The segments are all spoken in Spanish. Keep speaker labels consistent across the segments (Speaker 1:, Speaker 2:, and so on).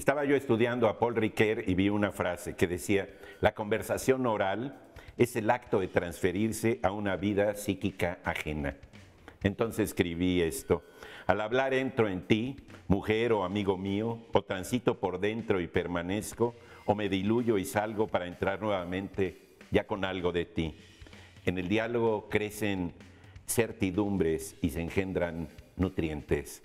Speaker 1: Estaba yo estudiando a Paul Riquet y vi una frase que decía, la conversación oral es el acto de transferirse a una vida psíquica ajena. Entonces escribí esto. Al hablar entro en ti, mujer o amigo mío, o transito por dentro y permanezco, o me diluyo y salgo para entrar nuevamente ya con algo de ti. En el diálogo crecen certidumbres y se engendran nutrientes.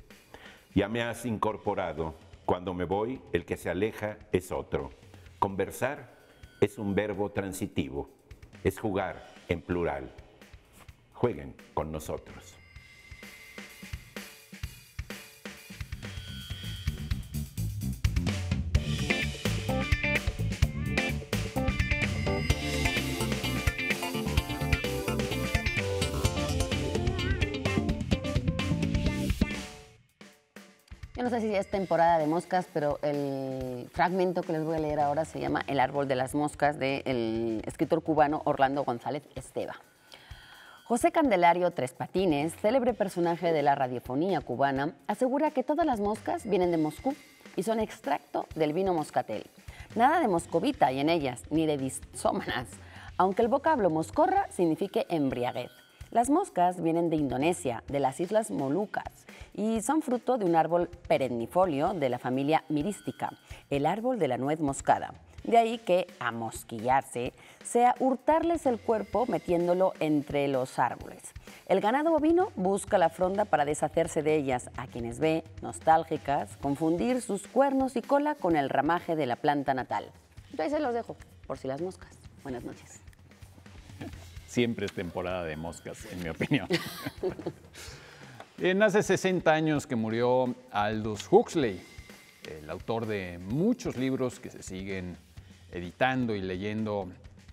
Speaker 1: Ya me has incorporado cuando me voy, el que se aleja es otro. Conversar es un verbo transitivo, es jugar en plural. Jueguen con nosotros.
Speaker 2: sé si es temporada de moscas, pero el fragmento que les voy a leer ahora se llama El árbol de las moscas del escritor cubano Orlando González Esteva. José Candelario Tres Patines, célebre personaje de la radiofonía cubana, asegura que todas las moscas vienen de Moscú y son extracto del vino moscatel. Nada de moscovita y en ellas, ni de disómanas, aunque el vocablo moscorra signifique embriaguez. Las moscas vienen de Indonesia, de las Islas Molucas y son fruto de un árbol perennifolio de la familia mirística, el árbol de la nuez moscada. De ahí que a mosquillarse sea hurtarles el cuerpo metiéndolo entre los árboles. El ganado bovino busca la fronda para deshacerse de ellas, a quienes ve, nostálgicas, confundir sus cuernos y cola con el ramaje de la planta natal. Yo ahí se los dejo, por si las moscas. Buenas noches.
Speaker 3: Siempre es temporada de moscas, en mi opinión. Bien, hace 60 años que murió Aldous Huxley, el autor de muchos libros que se siguen editando y leyendo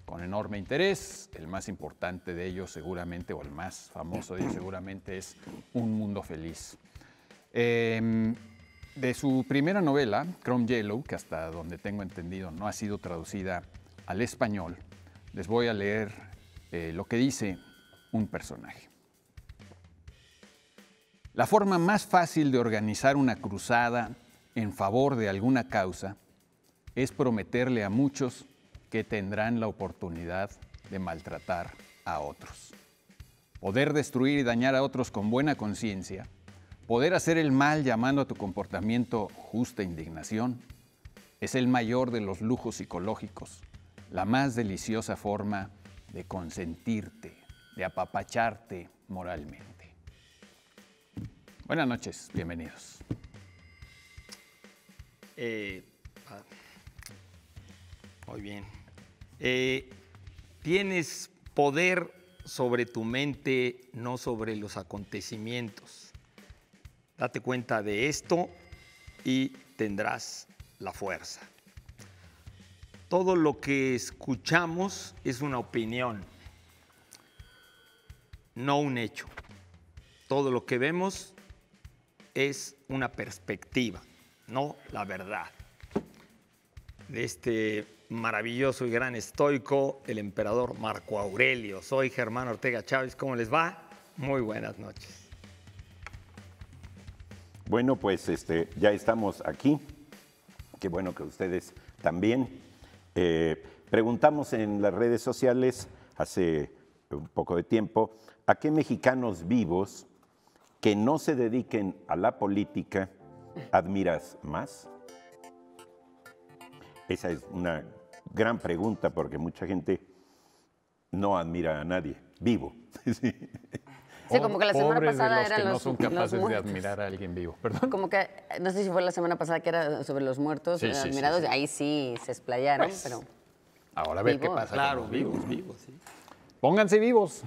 Speaker 3: con enorme interés. El más importante de ellos seguramente, o el más famoso de ellos seguramente, es Un Mundo Feliz. Em, de su primera novela, Chrome Yellow, que hasta donde tengo entendido no ha sido traducida al español, les voy a leer eh, lo que dice un personaje. La forma más fácil de organizar una cruzada en favor de alguna causa es prometerle a muchos que tendrán la oportunidad de maltratar a otros. Poder destruir y dañar a otros con buena conciencia, poder hacer el mal llamando a tu comportamiento justa indignación, es el mayor de los lujos psicológicos, la más deliciosa forma de consentirte, de apapacharte moralmente. Buenas noches, bienvenidos.
Speaker 4: Eh, ah, muy bien. Eh, tienes poder sobre tu mente, no sobre los acontecimientos. Date cuenta de esto y tendrás la fuerza. Todo lo que escuchamos es una opinión, no un hecho. Todo lo que vemos es una perspectiva, no la verdad. De este maravilloso y gran estoico, el emperador Marco Aurelio. Soy Germán Ortega Chávez, ¿cómo les va? Muy buenas noches.
Speaker 1: Bueno, pues este, ya estamos aquí. Qué bueno que ustedes también. Eh, preguntamos en las redes sociales hace un poco de tiempo a qué mexicanos vivos que no se dediquen a la política admiras más? Esa es una gran pregunta porque mucha gente no admira a nadie vivo. Sí. como que la semana pasada era. los que no son capaces de admirar a alguien vivo, perdón.
Speaker 2: Como que, no sé si fue la semana pasada que era sobre los muertos, eh, admirados, ahí sí se explayaron, pues, pero...
Speaker 3: Ahora a ver qué pasa. Claro, vivos,
Speaker 4: vivos, sí.
Speaker 1: Pónganse vivos.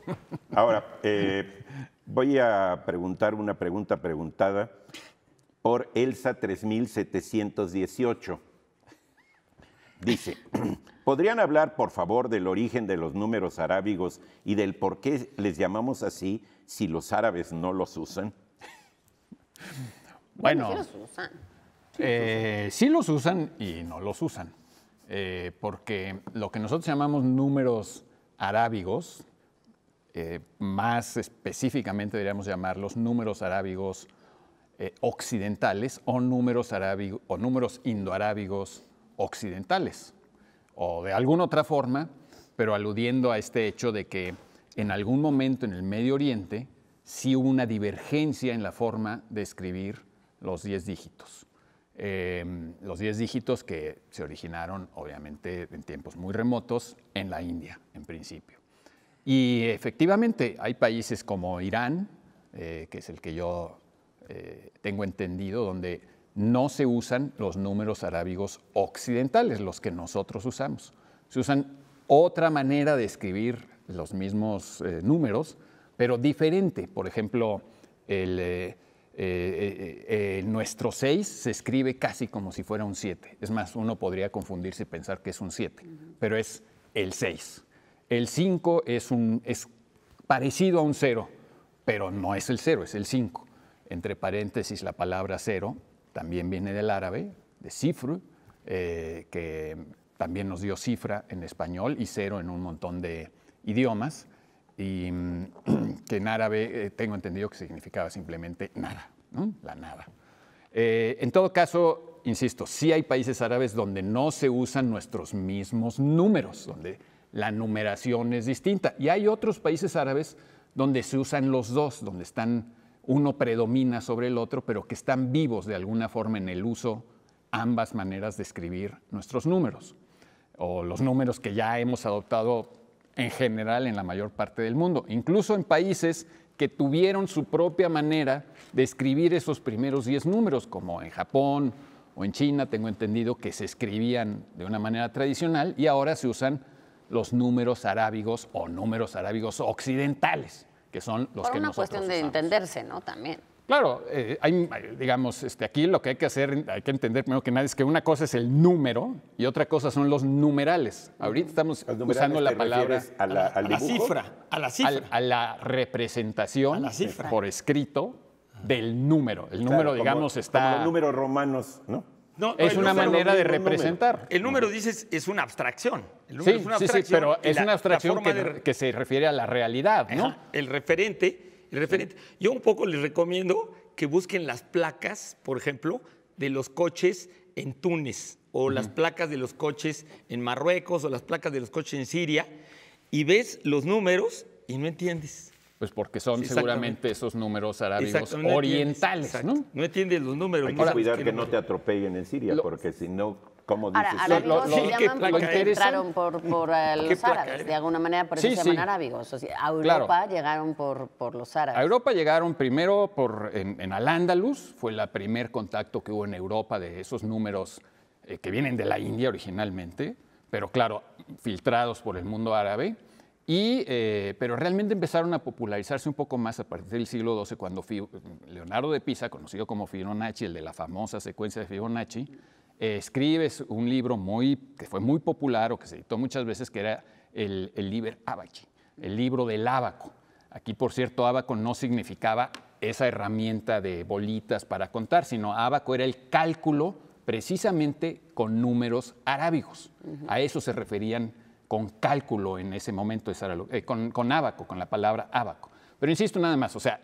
Speaker 1: Ahora, eh, Voy a preguntar una pregunta preguntada por Elsa 3718. Dice, ¿podrían hablar, por favor, del origen de los números arábigos y del por qué les llamamos así si los árabes no los usan? Bueno, bueno sí
Speaker 3: los usan. Eh, sí los usan y no los usan, eh, porque lo que nosotros llamamos números arábigos eh, más específicamente deberíamos llamarlos números arábigos eh, occidentales o números, o números indoarábigos occidentales, o de alguna otra forma, pero aludiendo a este hecho de que en algún momento en el Medio Oriente sí hubo una divergencia en la forma de escribir los 10 dígitos. Em, los 10 dígitos que se originaron, obviamente, en tiempos muy remotos en la India, en principio. Y efectivamente hay países como Irán, eh, que es el que yo eh, tengo entendido, donde no se usan los números arábigos occidentales, los que nosotros usamos. Se usan otra manera de escribir los mismos eh, números, pero diferente. Por ejemplo, nuestro 6 se escribe casi como si fuera un 7. Es más, uno podría confundirse y pensar que es un 7, pero es el 6. El 5 es, un, es parecido a un 0, pero no es el 0, es el 5. Entre paréntesis, la palabra 0 también viene del árabe, de cifr, eh, que también nos dio cifra en español y cero en un montón de idiomas, y mm, que en árabe eh, tengo entendido que significaba simplemente nada, la nada. Eh, en todo caso, insisto, sí hay países árabes donde no se usan nuestros mismos números, donde la numeración es distinta. Y hay otros países árabes donde se usan los dos, donde están uno predomina sobre el otro, pero que están vivos de alguna forma en el uso ambas maneras de escribir nuestros números o los números que ya hemos adoptado en general en la mayor parte del mundo, incluso en países que tuvieron su propia manera de escribir esos primeros 10 números, como en Japón o en China, tengo entendido que se escribían de una manera tradicional y ahora se usan los números arábigos o números arábigos occidentales, que son los que Por que una cuestión
Speaker 2: de entenderse, ¿no? También.
Speaker 3: Claro, eh, hay, digamos, este, aquí lo que hay que hacer, hay que entender primero que nada es que una cosa es el número y otra cosa son los numerales. Ahorita estamos usando la palabra a la, la cifra, a la cifra, a, la representación por escrito del número. El número, digamos, está. Como los
Speaker 1: números romanos, ¿no?
Speaker 4: es una manera de representar. El número, dices, es una abstracción. sí, es una abstracción. Sí, sí, pero es una abstracción que, se refiere a la realidad, ¿no? el referente, el referente. Yo un poco les recomiendo que busquen las placas, por ejemplo, de los coches en Túnez, o las placas de los coches en Marruecos, o las placas de los coches en Siria, y ves los números y no entiendes. Pues porque son seguramente
Speaker 1: esos números arábigos orientales, ¿no? No entiendes los números. Hay que cuidar que no te atropellen en Siria, porque si no, ¿cómo dices? Ahora, lo, lo, sí,
Speaker 2: entraron por, eh, los árabes, ¿eh? de alguna manera, por eso se llaman a Europa llegaron por, por, los árabes. A Europa
Speaker 3: llegaron primero por, en, Al-Ándalus, fue el primer contacto que hubo en Europa de esos números eh, que vienen de la India originalmente, pero claro, filtrados por el mundo árabe y, eh, pero realmente empezaron a popularizarse un poco más a partir del siglo XII, cuando Leonardo de Pisa, conocido como Fibonacci, el de la famosa secuencia de Fibonacci, escribe un libro muy, que fue muy popular o que se editó muchas veces, que era el, el Liber Abaci, el libro del abaco. Aquí, por cierto, abaco no significaba esa herramienta de bolitas para contar, sino abaco era el cálculo precisamente con números arábigos. A eso se referían con cálculo en ese momento, eh, con, con abaco, con la palabra abaco. Pero insisto nada más, o sea,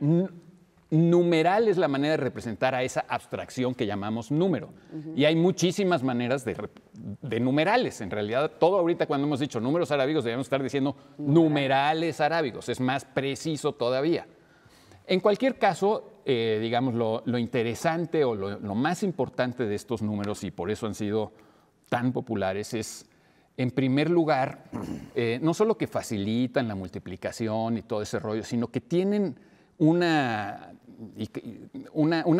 Speaker 3: numeral es la manera de representar a esa abstracción que llamamos número. Y hay muchísimas maneras de, numerales. En realidad, todo ahorita cuando hemos dicho números arábigos, debemos estar diciendo numerales arábigos. Es más preciso todavía. En cualquier caso, eh, digamos, lo, interesante o lo más importante de estos números, y por eso han sido tan populares, es en primer lugar, eh, no solo que facilitan la multiplicación y todo ese rollo, sino que tienen una,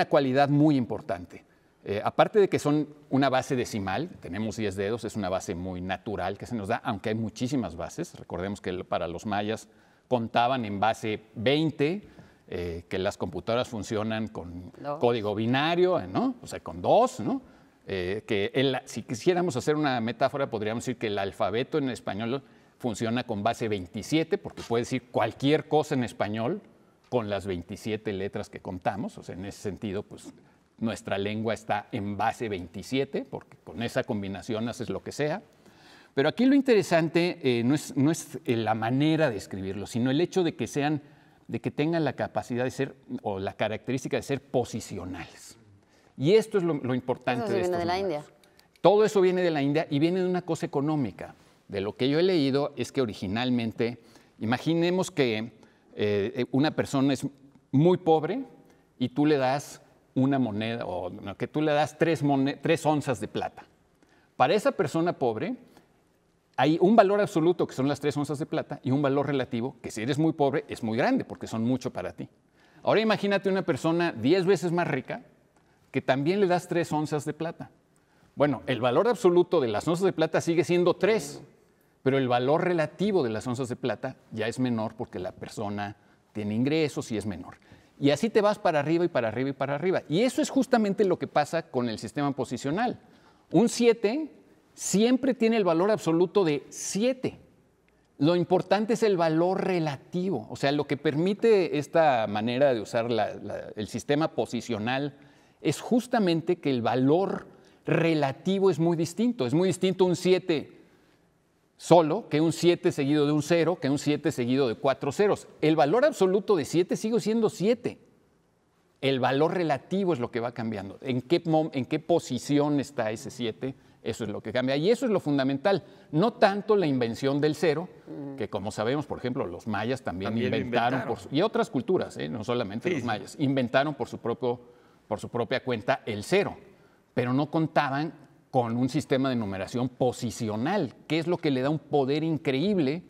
Speaker 3: cualidad muy importante. Eh, aparte de que son una base decimal, tenemos 10 dedos, es una base muy natural que se nos da, aunque hay muchísimas bases. Recordemos que para los mayas contaban en base 20, eh, que las computadoras funcionan con código binario, ¿no? O sea, con dos, ¿no? Eh, que si quisiéramos hacer una metáfora, podríamos decir que el alfabeto en español funciona con base 27, porque puede decir cualquier cosa en español con las 27 letras que contamos. O sea, en ese sentido, pues nuestra lengua está en base 27, porque con esa combinación haces lo que sea. Pero aquí lo interesante eh, no es, eh, la manera de escribirlo, sino el hecho de que sean, de que tengan la capacidad de ser, o la característica de ser posicionales. Y esto es lo, importante. importante. Eso de viene de la India. Todo eso viene de la India y viene de una cosa económica. De lo que yo he leído es que originalmente, imaginemos que eh, eh, una persona es muy pobre y tú le das una moneda, o que tú le das tres, onzas de plata. Para esa persona pobre, hay un valor absoluto, que son las tres onzas de plata, y un valor relativo, que si eres muy pobre es muy grande, porque son mucho para ti. Ahora imagínate una persona diez veces más rica que también le das tres onzas de plata. Bueno, el valor absoluto de las onzas de plata sigue siendo tres, pero el valor relativo de las onzas de plata ya es menor porque la persona tiene ingresos y es menor. Y así te vas para arriba y para arriba y para arriba. Y eso es justamente lo que pasa con el sistema posicional. Un 7 siempre tiene el valor absoluto de 7. Lo importante es el valor relativo. O sea, lo que permite esta manera de usar el sistema posicional es justamente que el valor relativo es muy distinto. Es muy distinto un 7 solo que un 7 seguido de un 0, que un 7 seguido de cuatro ceros. El valor absoluto de 7 sigue siendo 7. El valor relativo es lo que va cambiando. ¿En qué, en qué posición está ese 7? Eso es lo que cambia. Y eso es lo fundamental. No tanto la invención del cero, mm. que como sabemos, por ejemplo, los mayas también, inventaron, y otras culturas, ¿eh? no solamente los mayas, inventaron por su propio por su propia cuenta el cero, pero no contaban con un sistema de numeración posicional, que es lo que le da un poder increíble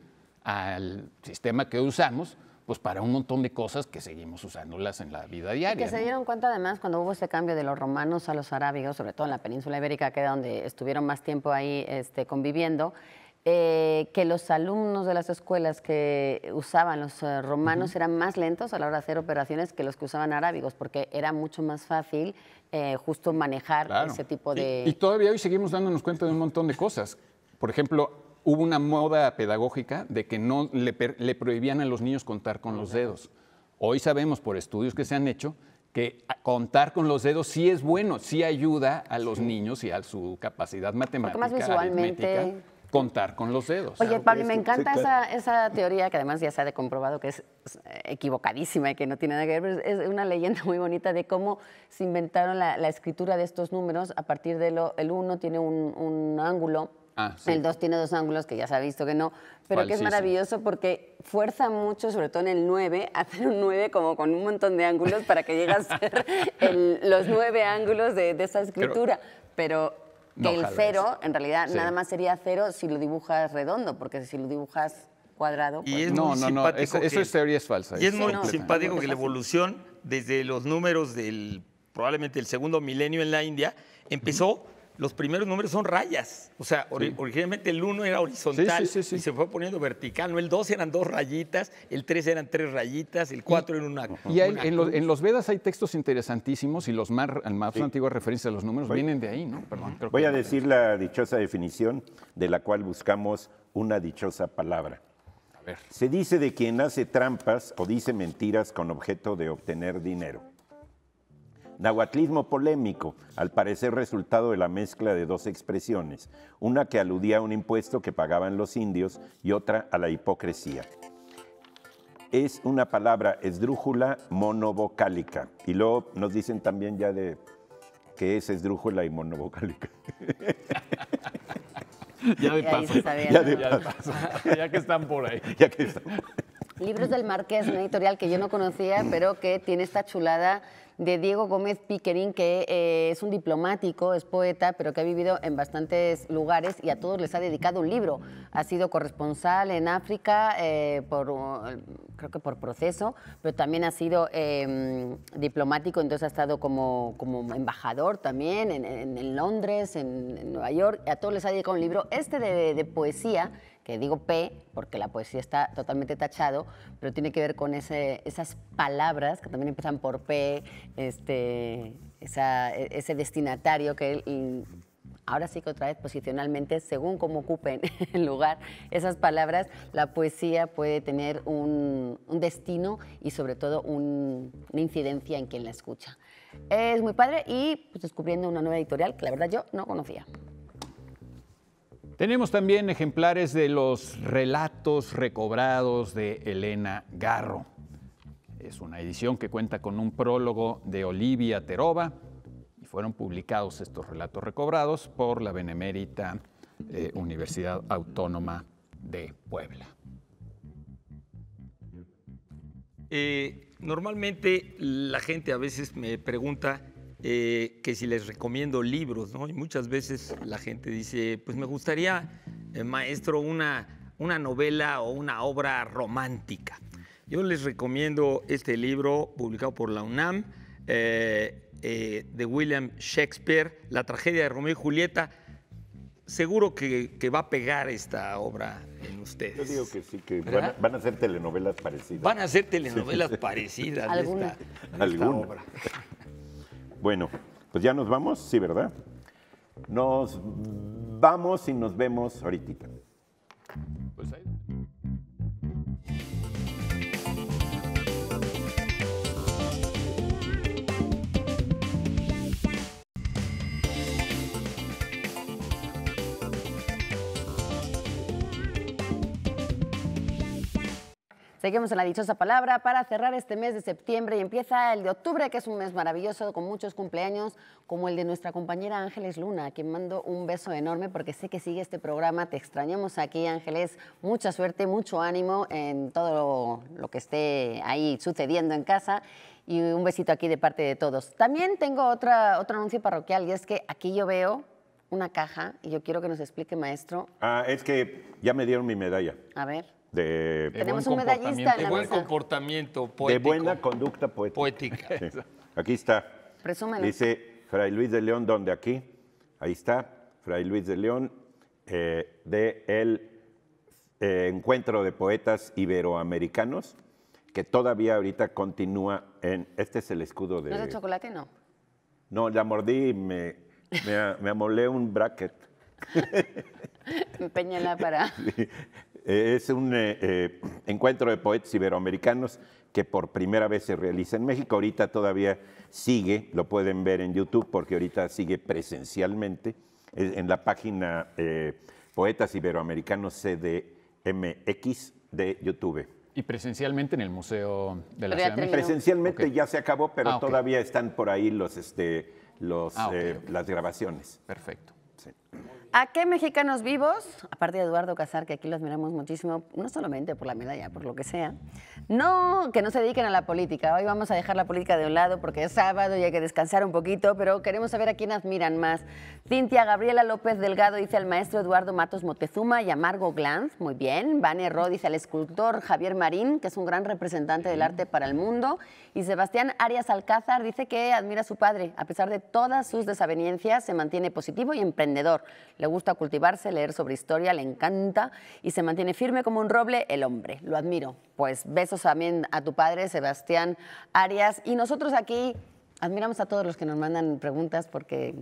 Speaker 3: al sistema que usamos, pues para un montón de cosas que seguimos usándolas en la vida diaria. que se dieron
Speaker 2: cuenta además cuando hubo ese cambio de los romanos a los arábigos, sobre todo en la península ibérica, que era donde estuvieron más tiempo ahí este, conviviendo, eh, que los alumnos de las escuelas que usaban los eh, romanos eran más lentos a la hora de hacer operaciones que los que usaban arábigos, porque era mucho más fácil eh, justo manejar ese tipo de... Y,
Speaker 3: todavía hoy seguimos dándonos cuenta de un montón de cosas. Por ejemplo, hubo una moda pedagógica de que no le, prohibían a los niños contar con los dedos. Hoy sabemos por estudios que se han hecho que contar con los dedos sí es bueno, sí ayuda a los niños y a su capacidad matemática contar con los dedos. Oye, Pablo, me encanta
Speaker 2: esa, teoría que además ya se ha comprobado que es equivocadísima y que no tiene nada que ver, pero es una leyenda muy bonita de cómo se inventaron la, escritura de estos números a partir de lo, el 1 tiene un, ángulo,
Speaker 1: ah, El 2
Speaker 2: tiene dos ángulos que ya se ha visto que no, pero que es maravilloso porque fuerza mucho, sobre todo en el 9, hacer un 9 como con un montón de ángulos para que llegue a ser los nueve ángulos de, esa escritura. pero
Speaker 4: que el cero,
Speaker 2: en realidad, nada más sería cero si lo dibujas redondo, porque si lo dibujas cuadrado... Pues
Speaker 4: no, no, no, eso, es teoría es falsa. Y es muy simpático que la evolución, desde los números del probablemente el segundo milenio en la India, empezó los primeros números son rayas. O sea, originalmente el 1 era horizontal y se fue poniendo vertical. El 2 eran dos rayitas, el 3 eran tres rayitas, el 4 era una. Y en,
Speaker 3: los, Vedas hay textos interesantísimos y los más, más antiguas referencias a los números vienen
Speaker 4: de ahí, ¿no?
Speaker 1: voy a decir la dichosa definición de la cual buscamos una dichosa palabra. A ver. Se dice de quien hace trampas o dice mentiras con objeto de obtener dinero. Nahuatlismo polémico, al parecer resultado de la mezcla de dos expresiones, una que aludía a un impuesto que pagaban los indios y otra a la hipocresía. Es una palabra esdrújula monovocálica. Y luego nos dicen también ya de que es esdrújula y monovocálica.
Speaker 2: ya de paso. Ya, paso.
Speaker 1: ya que están por ahí. Ya que están por ahí.
Speaker 2: Libros del Marqués, una editorial que yo no conocía, pero que tiene esta chulada de Diego Gómez Piquerín, que eh, es un diplomático, es poeta, pero que ha vivido en bastantes lugares y a todos les ha dedicado un libro. Ha sido corresponsal en África, eh, por, creo que por proceso, pero también ha sido em, diplomático, entonces ha estado como, embajador también en, Londres, en, Nueva York. A todos les ha dedicado un libro, este de, de poesía, que digo P porque la poesía está totalmente tachado, pero tiene que ver con esas palabras que también empiezan por P, este, e, ese destinatario que ahora sí que otra vez posicionalmente, según cómo ocupen el lugar esas palabras, la poesía puede tener un, destino y sobre todo una incidencia en quien la escucha. Es muy padre y pues, descubriendo una nueva editorial que la verdad yo no conocía.
Speaker 3: Tenemos también ejemplares de los relatos recobrados de Elena Garro. Es una edición que cuenta con un prólogo de Olivia Teroba. y fueron publicados estos relatos recobrados por la Benemérita eh, Universidad Autónoma
Speaker 4: de Puebla. Eh, normalmente la gente a veces me pregunta eh, que si les recomiendo libros, muchas veces la gente dice, pues me gustaría, eh, maestro, una, una novela o una obra romántica. Yo les recomiendo este libro publicado por la UNAM, eh, de William Shakespeare, La tragedia de Romeo y Julieta. Seguro que, va a pegar esta obra
Speaker 1: en ustedes. Yo digo que sí, que van a, ser telenovelas parecidas.
Speaker 4: Van a ser telenovelas parecidas. ¿Alguna?
Speaker 1: Esta, obra. Bueno, pues ya nos vamos, sí, ¿verdad? Nos vamos y nos vemos ahorita.
Speaker 2: Seguimos en la dichosa palabra para cerrar este mes de septiembre y empieza el de octubre, que es un mes maravilloso con muchos cumpleaños, como el de nuestra compañera Ángeles Luna, a quien mando un beso enorme porque sé que sigue este programa. Te extrañamos aquí, Ángeles. Mucha suerte, mucho ánimo en todo lo, que esté ahí sucediendo en casa y un besito aquí de parte de todos. También tengo otra, otro anuncio parroquial y es que aquí yo veo una caja y yo quiero que nos explique, maestro.
Speaker 1: Ah, es que ya me dieron mi medalla. A ver de, Tenemos un medallista de buen
Speaker 4: comportamiento De buena
Speaker 1: conducta poética. Aquí está. Dice Fray Luis de León, ¿dónde aquí? Ahí está, Fray Luis de León, eh, de el eh, Encuentro de Poetas Iberoamericanos, que todavía ahorita continúa en... Este es el escudo de... ¿No es de chocolate, no? No, la mordí y me, me, amolé un bracket.
Speaker 2: Empeñala para
Speaker 1: es un eh, eh, encuentro de poetas iberoamericanos que por primera vez se realiza en México. Ahorita todavía sigue, lo pueden ver en YouTube porque ahorita sigue presencialmente en la página eh, Poetas Iberoamericanos CDMX de YouTube. ¿Y presencialmente en el Museo de la Ciudad Presencialmente ya se acabó, pero ah, todavía están por ahí los, este, los, ah, las grabaciones.
Speaker 2: Perfecto. Sí. ¿A qué mexicanos vivos, aparte de Eduardo Casar, que aquí lo admiramos muchísimo, no solamente por la medalla, por lo que sea, no que no se dediquen a la política? Hoy vamos a dejar la política de un lado porque es sábado y hay que descansar un poquito, pero queremos saber a quién admiran más. Cintia Gabriela López Delgado dice al maestro Eduardo Matos Motezuma y Amargo Margo Glanz, muy bien. Vane Ro dice al escultor Javier Marín, que es un gran representante del arte para el mundo. Y Sebastián Arias Alcázar dice que admira a su padre, a pesar de todas sus desavenencias, se mantiene positivo y emprendedor. Le gusta cultivarse, leer sobre historia, le encanta y se mantiene firme como un roble el hombre. Lo admiro. Pues besos también a tu padre, Sebastián Arias. Y nosotros aquí admiramos a todos los que nos mandan preguntas porque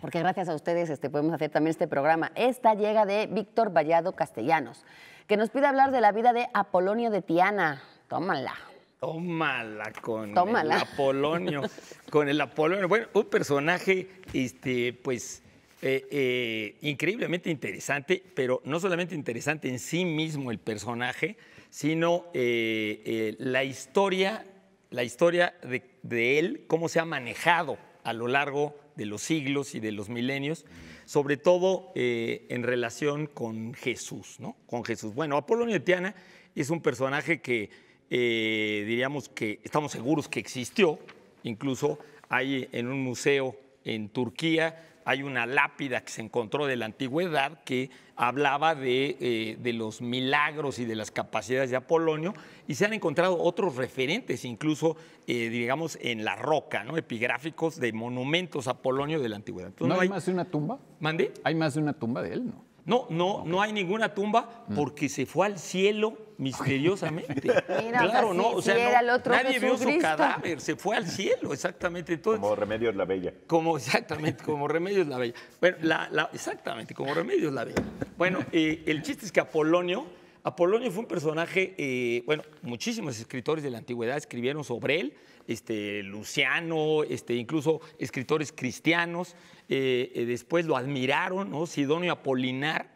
Speaker 2: porque gracias a ustedes este, podemos hacer también este programa. Esta llega de Víctor Vallado Castellanos, que nos pide hablar de la vida de Apolonio de Tiana. Tómala.
Speaker 4: Tómala con Apolonio. con el Apolonio. Bueno, un personaje, este, pues eh, eh, increíblemente interesante, pero no solamente interesante en sí mismo el personaje, sino eh, la historia, la historia de, él, cómo se ha manejado a lo largo de los siglos y de los milenios, sobre todo en relación con Jesús, ¿no? Con Jesús. Bueno, Apolonio de Tiana es un personaje que diríamos que estamos seguros que existió, incluso hay en un museo en Turquía hay una lápida que se encontró de la antigüedad que hablaba eh, de, los milagros y de las capacidades de Apolonio y se han encontrado otros referentes, incluso, eh, digamos, en la roca, ¿no? epigráficos de monumentos a Apolonio de la antigüedad. ¿No, hay, más de una tumba? ¿Mandé? Hay más de una tumba de él, ¿no? No, no, no hay ninguna tumba mm. porque se fue al cielo misteriosamente. claro, no, o sea, nadie vio su cadáver, se fue al cielo, exactamente. todo. como es la Bella. Como exactamente, como Remedios la Bella. Bueno, exactamente, como remedio es la Bella. Bueno, eh, el chiste es que Apolonio Apolonio fue un personaje, eh, bueno, muchísimos escritores de la antigüedad escribieron sobre él, este, Luciano, este, incluso escritores cristianos, eh, eh, después lo admiraron, ¿no? Sidonio Apolinar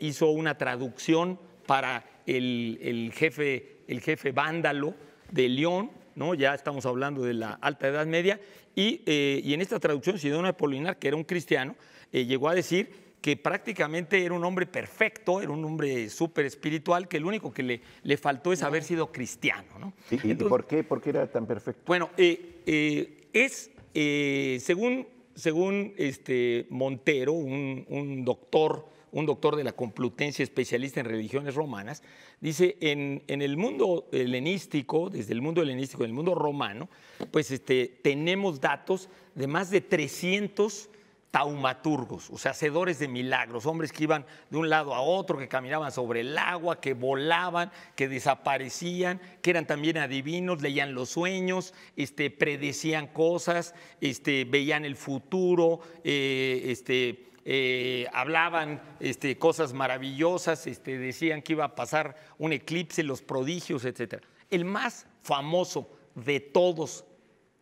Speaker 4: hizo una traducción para el, jefe, el jefe vándalo de León, ¿no? ya estamos hablando de la Alta Edad Media, y, y en esta traducción Sidonio Apolinar, que era un cristiano, llegó a decir que prácticamente era un hombre perfecto, era un hombre súper espiritual, que lo único que le, le faltó es haber sido cristiano. ¿no?
Speaker 1: ¿Y, por qué? ¿Por era tan perfecto?
Speaker 4: Bueno, eh, eh, es, eh, según, según este Montero, un, doctor, un doctor de la Complutencia, especialista en religiones romanas, dice, en, en el mundo helenístico, desde el mundo helenístico, en el mundo romano, pues este, tenemos datos de más de 300 taumaturgos, o sea, hacedores de milagros, hombres que iban de un lado a otro, que caminaban sobre el agua, que volaban, que desaparecían, que eran también adivinos, leían los sueños, este, predecían cosas, este, veían el futuro, eh, este, eh, hablaban este, cosas maravillosas, este, decían que iba a pasar un eclipse, los prodigios, etc. El más famoso de todos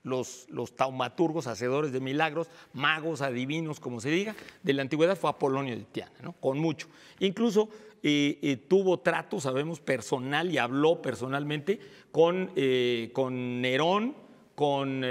Speaker 4: los, taumaturgos, hacedores de milagros, magos, adivinos, como se diga, de la antigüedad fue Apolonio de Tiana, con mucho. Incluso eh, eh, tuvo trato, sabemos, personal y habló personalmente con, eh, con Nerón, con,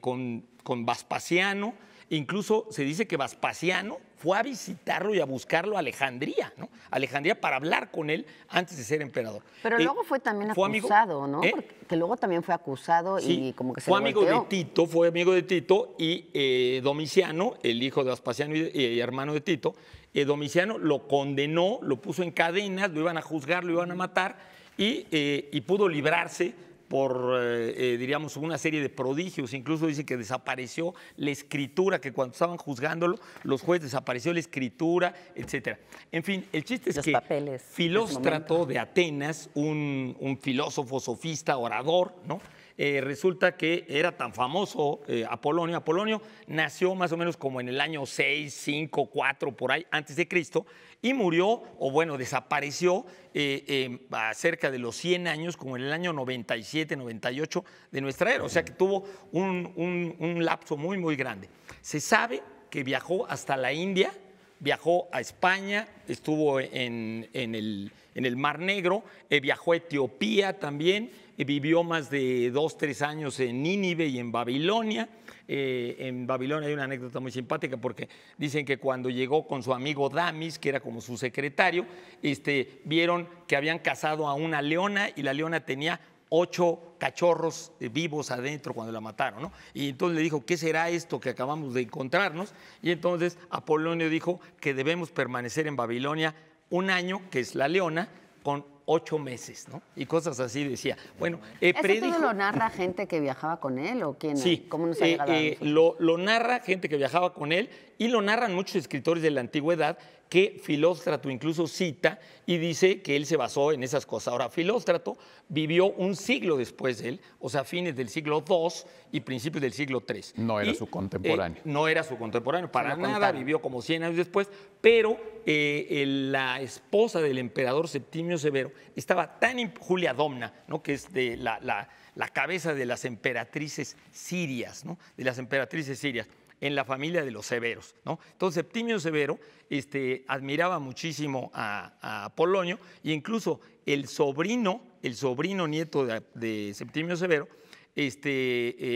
Speaker 4: con, con Incluso se dice que Vespasiano fue a visitarlo y a buscarlo a Alejandría, ¿no? Alejandría para hablar con él antes de ser emperador. Pero eh, luego fue
Speaker 2: también acusado, ¿no? ¿Eh? Que luego también fue acusado y como que se Fue amigo de
Speaker 4: Tito, fue amigo de Tito y eh, Domiciano, el hijo de Aspasiano y, hermano de Tito, Domiciano lo condenó, lo puso en cadenas, lo iban a juzgar, lo iban a matar y, y pudo librarse por, eh, eh, diríamos, una serie de prodigios. Incluso dice que desapareció la escritura, que cuando estaban juzgándolo, los jueces desapareció la escritura, etc. En fin, el chiste es que Filóstrato de Atenas, un filósofo, sofista, orador, ¿no? Eh, resulta que era tan famoso eh, Apolonio. Apolonio nació más o menos como en el año 6, 5, 4, por ahí, antes de Cristo, y murió, o bueno, desapareció eh, a cerca de los 100 años, como en el año 97, 98 de nuestra era. O sea que tuvo un, lapso muy, muy grande. Se sabe que viajó hasta la India, viajó a España, estuvo en, el, Mar Negro, viajó a Etiopía también, eh, vivió más de dos, tres años en Nínive y en Babilonia. Eh, en Babilonia hay una anécdota muy simpática porque dicen que cuando llegó con su amigo Damis, que era como su secretario, este, vieron que habían casado a una leona y la leona tenía ocho cachorros eh, vivos adentro cuando la mataron, Y entonces le dijo, ¿qué será esto que acabamos de encontrarnos? Y entonces Apolonio dijo que debemos permanecer en Babilonia un año, que es la leona, con ocho meses, ¿no? Y cosas así decía. Bueno, eh, ¿Eso todo lo
Speaker 2: narra gente que viajaba con él o quién? Sí, ¿cómo nos
Speaker 4: ha eh, a eh, lo, lo narra gente que viajaba con él y lo narran muchos escritores de la antigüedad que Filóstrato incluso cita y dice que él se basó en esas cosas. Ahora, Filóstrato vivió un siglo después de él, o sea, fines del siglo II y principios del siglo III. No era su eh, contemporáneo. no era su contemporáneo, para nada, vivió como 100 años después, pero eh, la esposa del emperador Septimio Severo estaba tan, Julia Domna, ¿no? que es de la, la cabeza de las emperatrices sirias, ¿no? de las emperatrices sirias en la familia de los Severos. ¿no? Entonces Septimio Severo este, admiraba muchísimo a, Polonio e incluso el sobrino, el sobrino nieto de, Septimio Severo, este,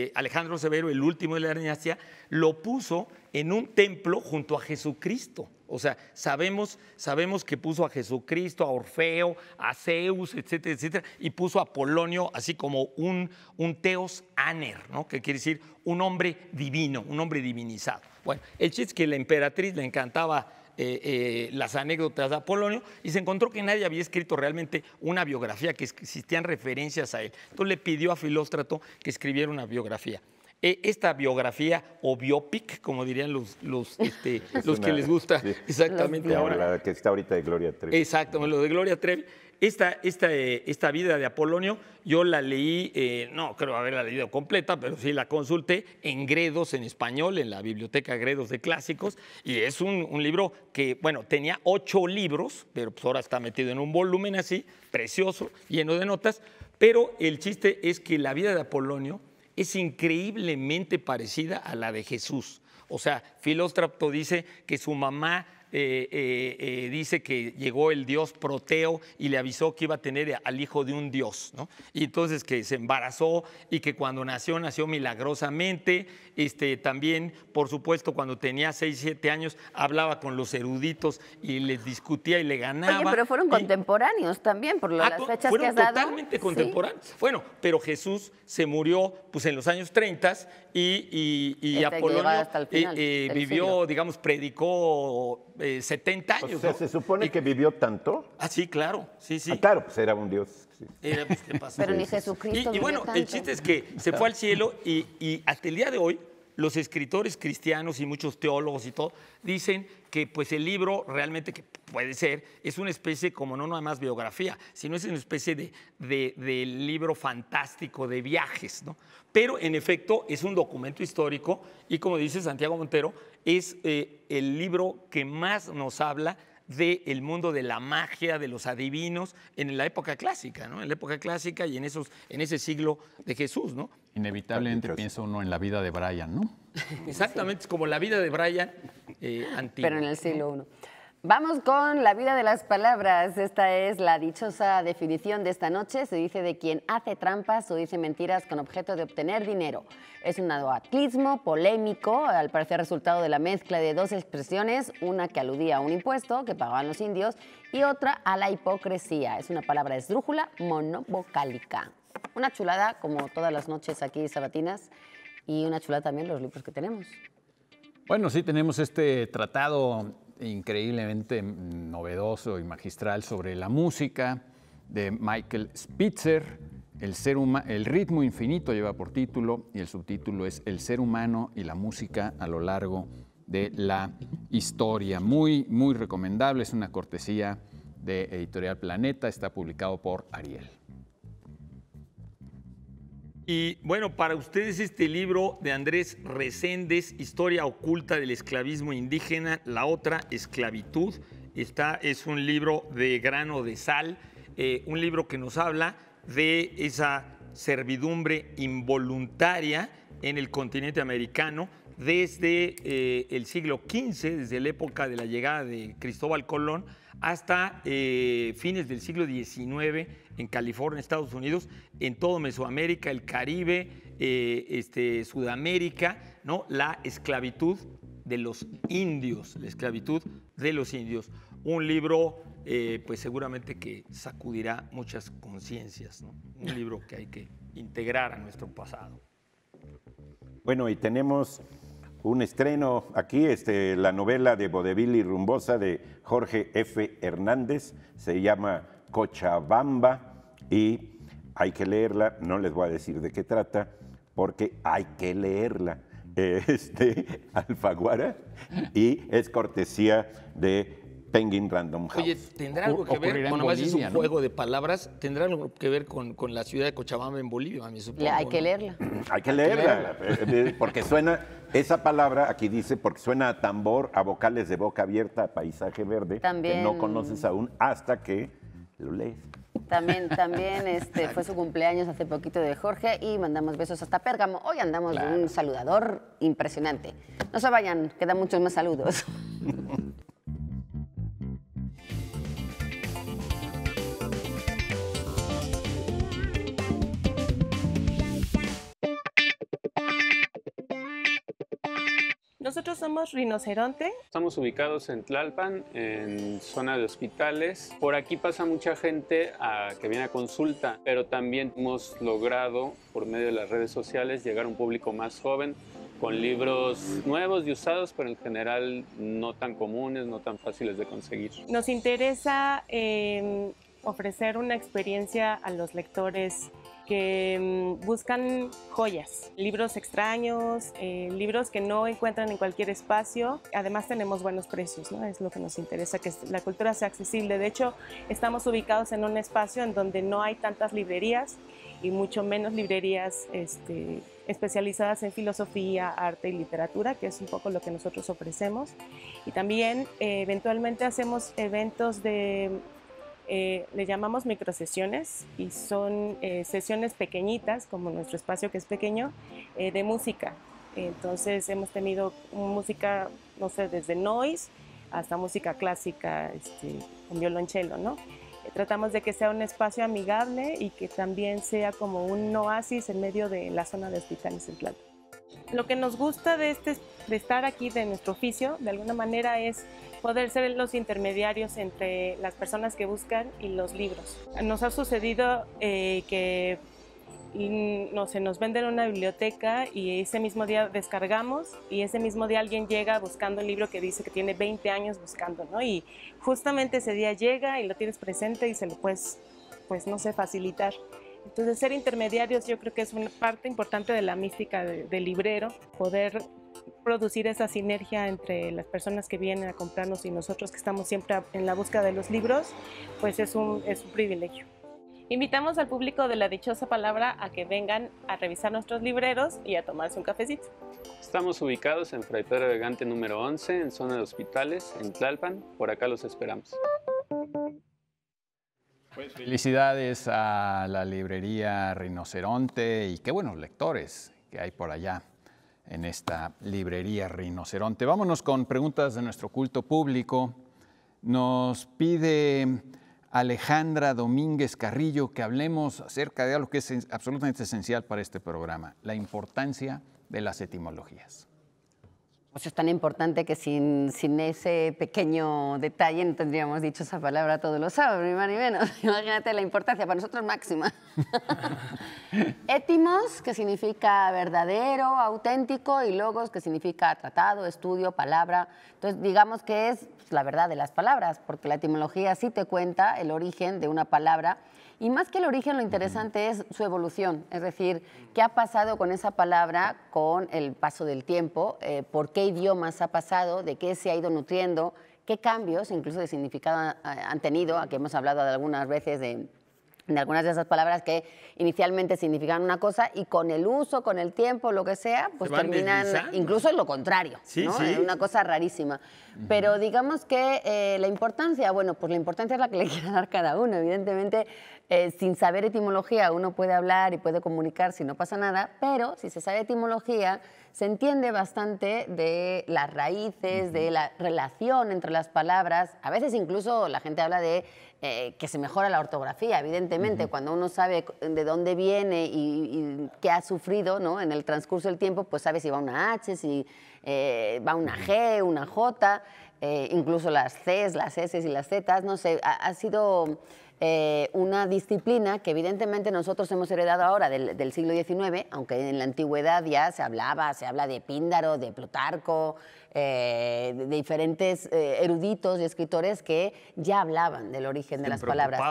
Speaker 4: eh, Alejandro Severo, el último de la dinastía, lo puso en un templo junto a Jesucristo. O sea, sabemos, que puso a Jesucristo, a Orfeo, a Zeus, etcétera, etcétera, y puso a Polonio así como un, un teos aner, que quiere decir un hombre divino, un hombre divinizado. Bueno, el chiste es que la emperatriz le encantaba eh, eh, las anécdotas de Apolonio y se encontró que nadie había escrito realmente una biografía, que existían referencias a él. Entonces le pidió a Filóstrato que escribiera una biografía. E, esta biografía o biopic, como dirían los, los, este, los que les gusta
Speaker 1: exactamente ahora. que está ahorita de Gloria Trevi. Exacto,
Speaker 4: lo de Gloria Trevi. Esta, esta, esta vida de Apolonio, yo la leí, eh, no creo haberla leído completa, pero sí la consulté en Gredos, en español, en la biblioteca Gredos de Clásicos, y es un, libro que, bueno, tenía ocho libros, pero pues ahora está metido en un volumen así, precioso, lleno de notas, pero el chiste es que la vida de Apolonio es increíblemente parecida a la de Jesús. O sea, Filóstrapto dice que su mamá eh, eh, eh, dice que llegó el dios Proteo y le avisó que iba a tener al hijo de un dios, ¿no? Y entonces que se embarazó y que cuando nació, nació milagrosamente. Este, también, por supuesto, cuando tenía 6, 7 años, hablaba con los eruditos y les discutía y le ganaba. pero fueron
Speaker 2: contemporáneos también, por lo, ah, las fechas que has dado. totalmente contemporáneos.
Speaker 4: Bueno, pero Jesús se murió pues, en los años 30 y, y, este, vivió, digamos,
Speaker 1: predicó 70 eh, años. O sea, ¿se supone que vivió tanto? Ah, sí, claro, sí, sí. Ah, claro, pues era un dios. Eh, pues, Pero ni Jesucristo Y, y bueno, el chiste es que se fue al
Speaker 4: cielo y hasta el día de hoy los escritores cristianos y muchos teólogos y todo dicen que pues el libro realmente que puede ser es una especie como no nada más biografía, sino es una especie de, libro fantástico de viajes, ¿no? Pero en efecto es un documento histórico y como dice Santiago Montero, es eh, el libro que más nos habla del mundo de la magia, de los adivinos, en la época clásica, ¿no? En la época clásica y en, esos, en ese siglo de Jesús, ¿no?
Speaker 3: Inevitablemente piensa uno en la vida de Brian, ¿no?
Speaker 4: Exactamente, es como la vida de Brian
Speaker 3: eh,
Speaker 2: Pero en el siglo I. Vamos con la vida de las palabras. Esta es la dichosa definición de esta noche. Se dice de quien hace trampas o dice mentiras con objeto de obtener dinero. Es un aduatlismo polémico, al parecer resultado de la mezcla de dos expresiones, una que aludía a un impuesto que pagaban los indios y otra a la hipocresía. Es una palabra esdrújula monovocálica. Una chulada, como todas las noches aquí sabatinas, y una chulada también los libros que tenemos.
Speaker 3: Bueno, sí, tenemos este tratado increíblemente novedoso y magistral sobre la música de Michael Spitzer. El, el ritmo infinito lleva por título y el subtítulo es El ser humano y la música a lo largo de la historia. Muy, muy recomendable, es una cortesía de Editorial Planeta, está publicado por Ariel.
Speaker 4: Y bueno, para ustedes este libro de Andrés Reséndez, Historia oculta del esclavismo indígena, la otra esclavitud, está, es un libro de grano de sal, eh, un libro que nos habla de esa servidumbre involuntaria en el continente americano desde eh, el siglo XV, desde la época de la llegada de Cristóbal Colón hasta eh, fines del siglo XIX en California, Estados Unidos, en todo Mesoamérica, el Caribe, eh, este, Sudamérica, ¿no? la esclavitud de los indios, la esclavitud de los indios. Un libro, eh, pues seguramente que sacudirá muchas conciencias, un libro que hay que integrar a nuestro pasado.
Speaker 1: Bueno, y tenemos un estreno aquí, este, la novela de Bodevil y Rumbosa de Jorge F. Hernández, se llama Cochabamba y hay que leerla, no les voy a decir de qué trata, porque hay que leerla. Este, Alfaguara y es cortesía de Penguin Random House. Oye,
Speaker 4: ¿tendrá algo que ver, con es un juego de palabras, tendrá algo que ver con, la ciudad de Cochabamba en Bolivia, me supongo? hay que leerla.
Speaker 1: hay que leerla, eh, eh, porque suena, esa palabra aquí dice, porque suena a tambor, a vocales de boca abierta, a paisaje verde, También... que no conoces aún hasta que lo lees.
Speaker 2: También, también este, fue su cumpleaños hace poquito de Jorge y mandamos besos hasta Pérgamo. Hoy andamos un saludador impresionante. No se vayan, quedan muchos más saludos.
Speaker 5: Nosotros somos Rinoceronte.
Speaker 3: Estamos ubicados en Tlalpan, en zona de hospitales. Por aquí pasa mucha gente a, que viene a consulta, pero también hemos logrado, por medio de las redes sociales, llegar a un público más joven con libros nuevos y usados, pero en general no tan comunes, no tan fáciles de conseguir.
Speaker 5: Nos interesa em, ofrecer una experiencia a los lectores que mm, buscan joyas, libros extraños, eh, libros que no encuentran en cualquier espacio. Además tenemos buenos precios, ¿no? es lo que nos interesa, que la cultura sea accesible. De hecho, estamos ubicados en un espacio en donde no hay tantas librerías y mucho menos librerías este, especializadas en filosofía, arte y literatura, que es un poco lo que nosotros ofrecemos. Y también eh, eventualmente hacemos eventos de eh, le llamamos micro sesiones y son eh, sesiones pequeñitas, como nuestro espacio que es pequeño, eh, de música. Entonces hemos tenido música, no sé, desde noise hasta música clásica, este, violonchelo, ¿no? Tratamos de que sea un espacio amigable y que también sea como un oasis en medio de la zona de hospitales Plata. Lo que nos gusta de, este, de estar aquí, de nuestro oficio, de alguna manera es poder ser los intermediarios entre las personas que buscan y los libros. Nos ha sucedido eh, que mm, no se nos venden una biblioteca y ese mismo día descargamos y ese mismo día alguien llega buscando un libro que dice que tiene 20 años buscando, ¿no? Y justamente ese día llega y lo tienes presente y se lo puedes, pues no sé, facilitar. Entonces ser intermediarios yo creo que es una parte importante de la mística del librero, poder producir esa sinergia entre las personas que vienen a comprarnos y nosotros que estamos siempre en la búsqueda de los libros, pues es un, es un privilegio. Invitamos al público de la dichosa palabra a que vengan a revisar nuestros libreros y a tomarse un cafecito.
Speaker 3: Estamos ubicados en Fray Pedro número 11, en zona de hospitales, en Tlalpan. Por acá los esperamos. Pues felicidades a la librería Rinoceronte y qué buenos lectores que hay por allá en esta librería Rinoceronte. Vámonos con preguntas de nuestro culto público. Nos pide Alejandra Domínguez Carrillo que hablemos acerca de algo que es absolutamente esencial para este programa, la importancia de las etimologías.
Speaker 2: Pues es tan importante que sin, sin ese pequeño detalle no tendríamos dicho esa palabra todos los sábados, ni más ni menos. Imagínate la importancia, para nosotros máxima. Étimos, que significa verdadero, auténtico, y logos, que significa tratado, estudio, palabra. Entonces, digamos que es pues, la verdad de las palabras, porque la etimología sí te cuenta el origen de una palabra y más que el origen, lo interesante es su evolución, es decir, qué ha pasado con esa palabra con el paso del tiempo, eh, por qué idiomas ha pasado, de qué se ha ido nutriendo, qué cambios, incluso de significado, han tenido, aquí hemos hablado de algunas veces de, de algunas de esas palabras que inicialmente significan una cosa y con el uso, con el tiempo, lo que sea, pues terminan incluso en lo contrario, Es una cosa rarísima. Pero digamos que eh, la importancia, bueno, pues la importancia es la que le quiera dar cada uno. Evidentemente, eh, sin saber etimología uno puede hablar y puede comunicar si no pasa nada, pero si se sabe etimología, se entiende bastante de las raíces, de la relación entre las palabras. A veces incluso la gente habla de eh, que se mejora la ortografía, evidentemente, cuando uno sabe de dónde viene y, qué ha sufrido ¿no? en el transcurso del tiempo, pues sabe si va una H, si eh, va una G, una J. Eh, incluso las Cs, las Ss y las Z, no sé, ha, sido eh, una disciplina que evidentemente nosotros hemos heredado ahora del, siglo XIX, aunque en la antigüedad ya se hablaba, se habla de Píndaro, de Plutarco, eh, de diferentes eruditos y escritores que ya hablaban del origen de las palabras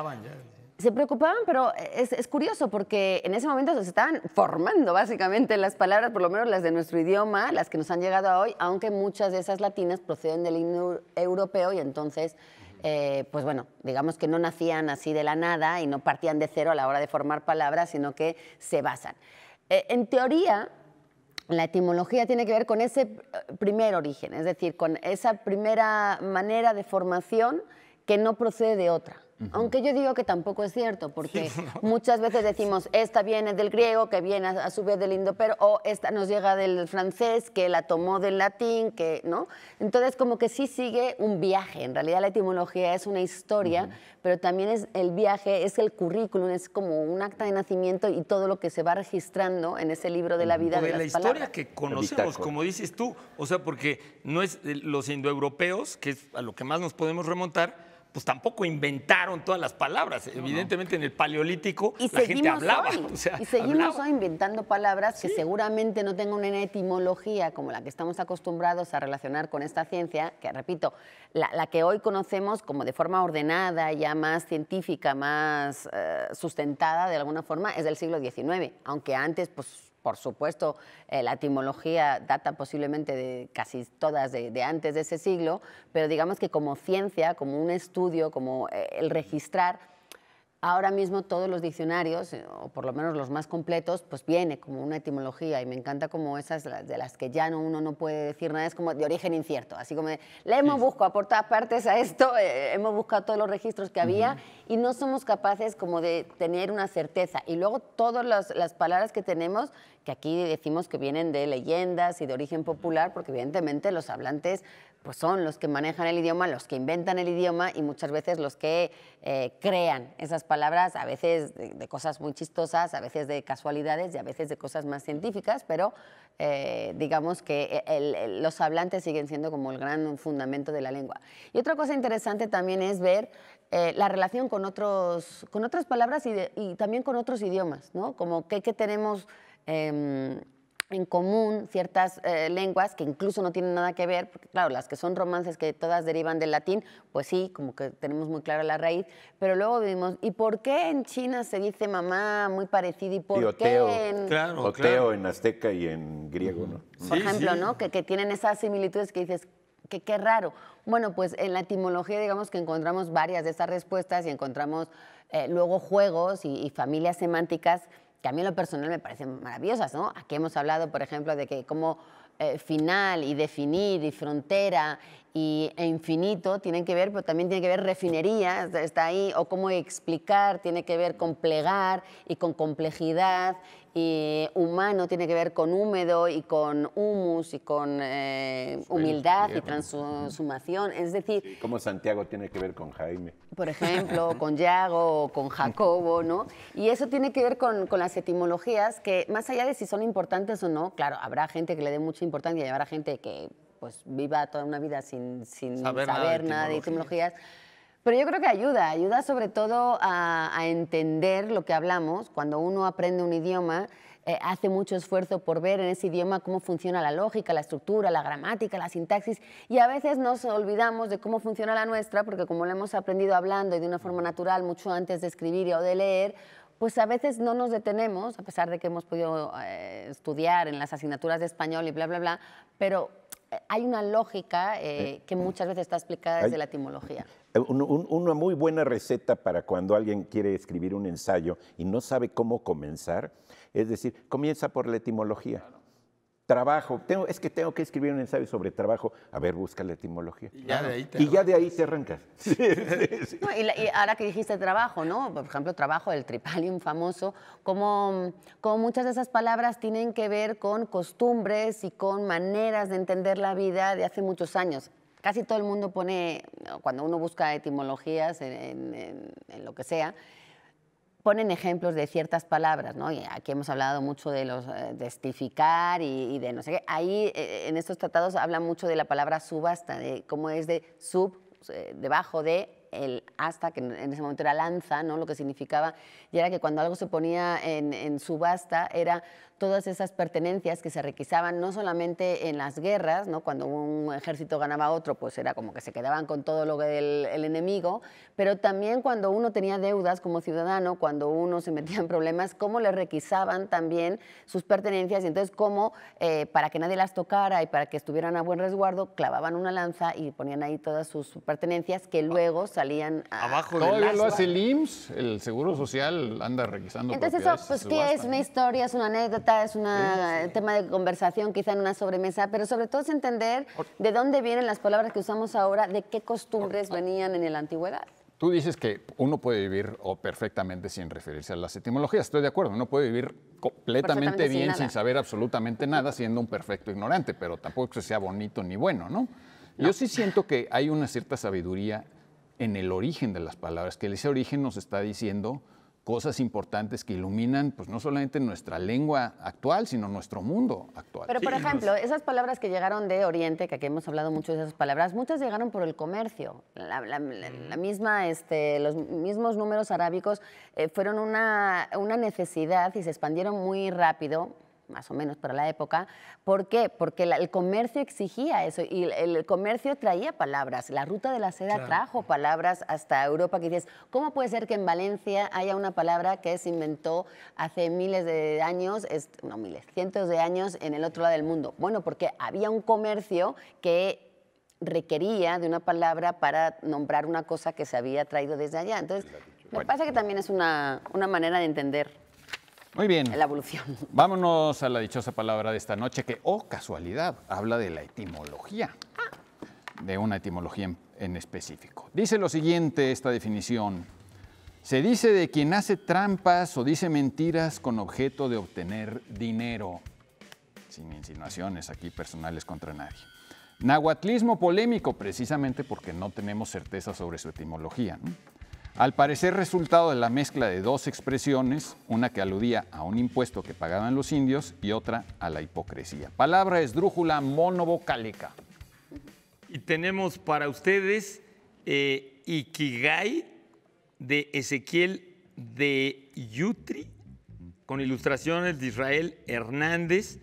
Speaker 2: se preocupaban, pero es, curioso porque en ese momento se estaban formando básicamente las palabras, por lo menos las de nuestro idioma, las que nos han llegado a hoy, aunque muchas de esas latinas proceden del himno europeo y entonces, eh, pues bueno, digamos que no nacían así de la nada y no partían de cero a la hora de formar palabras, sino que se basan. Eh, en teoría, la etimología tiene que ver con ese eh, primer origen, es decir, con esa primera manera de formación que no procede de otra. Aunque yo digo que tampoco es cierto, porque muchas veces decimos, esta viene del griego, que viene a, su vez del indopero, o esta nos llega del francés, que la tomó del latín, que, ¿no? Entonces, como que sí sigue un viaje. En realidad la etimología es una historia, pero también es el viaje, es el currículum, es como un acta de nacimiento y todo lo que se va registrando en ese libro de la vida. de, la la historia
Speaker 4: que conocemos, como dices tú, o sea, porque no es eh, los indoeuropeos, que es a lo que más nos podemos remontar, pues tampoco inventaron todas las palabras. Evidentemente en el paleolítico la gente hablaba. y seguimos
Speaker 2: hoy inventando palabras que seguramente no tengan una etimología como la que estamos acostumbrados a relacionar con esta ciencia, que repito, la, que hoy conocemos como de forma ordenada, ya más científica, más eh, sustentada de alguna forma, es del siglo XIX, aunque antes pues por supuesto, eh, la etimología data posiblemente de casi todas de, antes de ese siglo, pero digamos que como ciencia, como un estudio, como eh, el registrar, Ahora mismo todos los diccionarios, eh, o por lo menos los más completos, pues viene como una etimología y me encanta como esas de las que ya no, uno no puede decir nada, es como de origen incierto, así como le hemos buscado por todas partes a esto, eh, hemos buscado todos los registros que había y no somos capaces como de tener una certeza. Y luego todas las palabras que tenemos, que aquí decimos que vienen de leyendas y de origen popular, porque evidentemente los hablantes pues son los que manejan el idioma, los que inventan el idioma y muchas veces los que eh, crean esas palabras, a veces de, cosas muy chistosas, a veces de casualidades y a veces de cosas más científicas, pero eh, digamos que eh, los hablantes siguen siendo como el gran fundamento de la lengua. Y otra cosa interesante también es ver la relación con, otros, con otras palabras y, también con otros idiomas, ¿no? Como qué tenemos... Em, en común ciertas eh, lenguas que incluso no tienen nada que ver, porque claro, las que son romances que todas derivan del latín, pues sí, como que tenemos muy clara la raíz, pero luego vimos, ¿y por qué en China se dice mamá muy parecido? y por oteo, en...
Speaker 1: en azteca y en griego, ¿no? por ejemplo,
Speaker 2: ¿no? Que, que tienen esas similitudes que dices, que qué raro. Bueno, pues en la etimología digamos que encontramos varias de esas respuestas y encontramos eh, luego juegos y, y familias semánticas que a mí lo personal me parecen maravillosas, ¿no? Aquí hemos hablado, por ejemplo, de que cómo eh, final y definir y frontera y, e infinito tienen que ver, pero también tiene que ver refinerías está ahí, o cómo explicar, tiene que ver con plegar y con complejidad, y humano tiene que ver con húmedo y con humus y con eh, humildad y transumación. es decir...
Speaker 1: ¿Cómo Santiago tiene que ver con Jaime.
Speaker 2: Por ejemplo, con Yago con Jacobo, ¿no? Y eso tiene que ver con las etimologías que, más allá de si son importantes o no, claro, habrá gente que le dé mucha importancia y habrá gente que pues viva toda una vida sin, sin saber, nada de etimologías. Pero yo creo que ayuda, ayuda sobre todo a, entender lo que hablamos. Cuando uno aprende un idioma, eh, hace mucho esfuerzo por ver en ese idioma cómo funciona la lógica, la estructura, la gramática, la sintaxis, y a veces nos olvidamos de cómo funciona la nuestra, porque como lo hemos aprendido hablando y de una forma natural mucho antes de escribir o de leer, pues a veces no nos detenemos, a pesar de que hemos podido eh, estudiar en las asignaturas de español y bla, bla, bla, pero hay una lógica eh, eh. que muchas veces está explicada desde la etimología.
Speaker 1: Eh, una muy buena receta para cuando alguien quiere escribir un ensayo y no sabe cómo comenzar, es decir, comienza por la etimología trabajo, es que tengo que escribir un ensayo sobre trabajo, a ver, busca la etimología. Y ya, de, ahí te arranca. arrancas.
Speaker 2: y, ahora que dijiste trabajo, ¿no? Por ejemplo, trabajo, el tripalium famoso, como, como muchas de esas palabras tienen que ver con costumbres y con maneras de entender la vida de hace muchos años casi todo el mundo pone, cuando uno busca etimologías en, lo que sea, ponen ejemplos de ciertas palabras, ¿no? Y aquí hemos hablado mucho de los de eh, testificar y, y, de no sé qué. Ahí eh, en estos tratados hablan mucho de la palabra subasta, de cómo es de sub, eh, debajo de el hasta que en ese momento era lanza, ¿no? lo que significaba, y era que cuando algo se ponía en, subasta era todas esas pertenencias que se requisaban no solamente en las guerras, ¿no? cuando un ejército ganaba a otro, pues era como que se quedaban con todo lo del enemigo, pero también cuando uno tenía deudas como ciudadano, cuando uno se metía en problemas, cómo le requisaban también sus pertenencias y entonces cómo, eh, para que nadie las tocara y para que estuvieran a buen resguardo, clavaban una lanza y ponían ahí todas sus pertenencias que luego salían abajo. Todavía lo hace el
Speaker 3: IMSS, el Seguro Social anda requisando. Entonces eso, pues qué es una
Speaker 2: historia, es una anécdota, es un tema de conversación, quizá en una sobremesa, pero sobre todo es entender de dónde vienen las palabras que usamos ahora, de qué costumbres venían en la antigüedad.
Speaker 3: Tú dices que uno puede vivir o perfectamente sin referirse a las etimologías. Estoy de acuerdo, uno puede vivir completamente bien sin, saber absolutamente nada, siendo un perfecto ignorante, pero tampoco que sea bonito ni bueno, no. Yo sí siento que hay una cierta sabiduría en el origen de las palabras, que ese origen nos está diciendo cosas importantes que iluminan pues no solamente nuestra lengua actual, sino nuestro mundo actual. Pero, por ejemplo,
Speaker 2: esas palabras que llegaron de Oriente, que aquí hemos hablado mucho de esas palabras, muchas llegaron por el comercio. La, mm. misma, este, los mismos números arábicos eh, fueron una, una necesidad y se expandieron muy rápido más o menos para la época. ¿Por qué? Porque el comercio exigía eso y el, comercio traía palabras. La ruta de la seda trajo palabras hasta Europa que dices, ¿cómo puede ser que en Valencia haya una palabra que se inventó hace miles de años, es, no miles, cientos de años en el otro lado del mundo? Bueno, porque había un comercio que requería de una palabra para nombrar una cosa que se había traído desde allá. Entonces, me pasa que también es una, una manera de entender muy bien. La evolución.
Speaker 3: Vámonos a la dichosa palabra de esta noche que, oh casualidad, habla de la etimología. Ah. De una etimología en, en específico. Dice lo siguiente esta definición. Se dice de quien hace trampas o dice mentiras con objeto de obtener dinero. Sin insinuaciones aquí personales contra nadie. Nahuatlismo polémico, precisamente porque no tenemos certeza sobre su etimología. Al parecer resultado de la mezcla de dos expresiones, una que aludía a un impuesto que pagaban los indios y otra a la hipocresía.
Speaker 4: Palabra esdrújula monovocálica. Y tenemos para ustedes eh, Ikigai de Ezequiel de Yutri, con ilustraciones de Israel Hernández,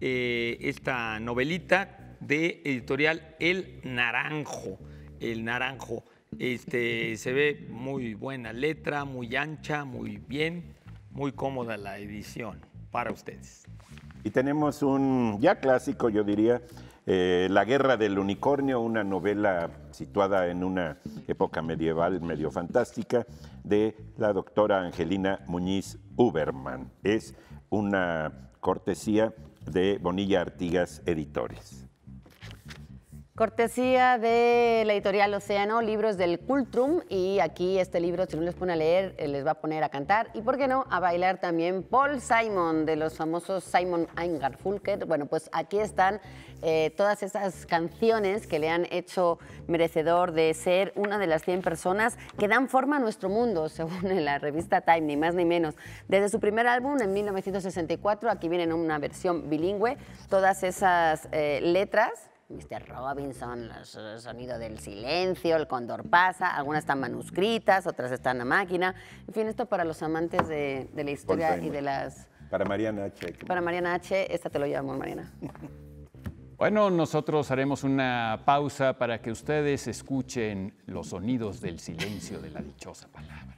Speaker 4: eh, esta novelita de editorial El Naranjo. El Naranjo. Este, se ve muy buena letra, muy ancha, muy bien, muy cómoda la edición para ustedes.
Speaker 1: Y tenemos un ya clásico, yo diría, eh, La Guerra del Unicornio, una novela situada en una época medieval medio fantástica de la doctora Angelina Muñiz Uberman. Es una cortesía de Bonilla Artigas Editores.
Speaker 2: Cortesía de la editorial Océano, libros del Cultrum. Y aquí este libro, si no les pone a leer, eh, les va a poner a cantar. Y por qué no, a bailar también Paul Simon, de los famosos Simon Garfunkel. Bueno, pues aquí están eh, todas esas canciones que le han hecho merecedor de ser una de las 100 personas que dan forma a nuestro mundo, según la revista Time, ni más ni menos. Desde su primer álbum en 1964, aquí vienen una versión bilingüe, todas esas eh, letras Mr. Robinson, el sonido del silencio, el cóndor pasa, algunas están manuscritas, otras están a máquina. En fin, esto para los amantes de, de la historia y de las...
Speaker 1: Para Mariana H.
Speaker 2: Para Mariana H, esta te lo llamo, Mariana.
Speaker 3: Bueno, nosotros haremos una pausa para que ustedes escuchen los sonidos del silencio de la dichosa palabra.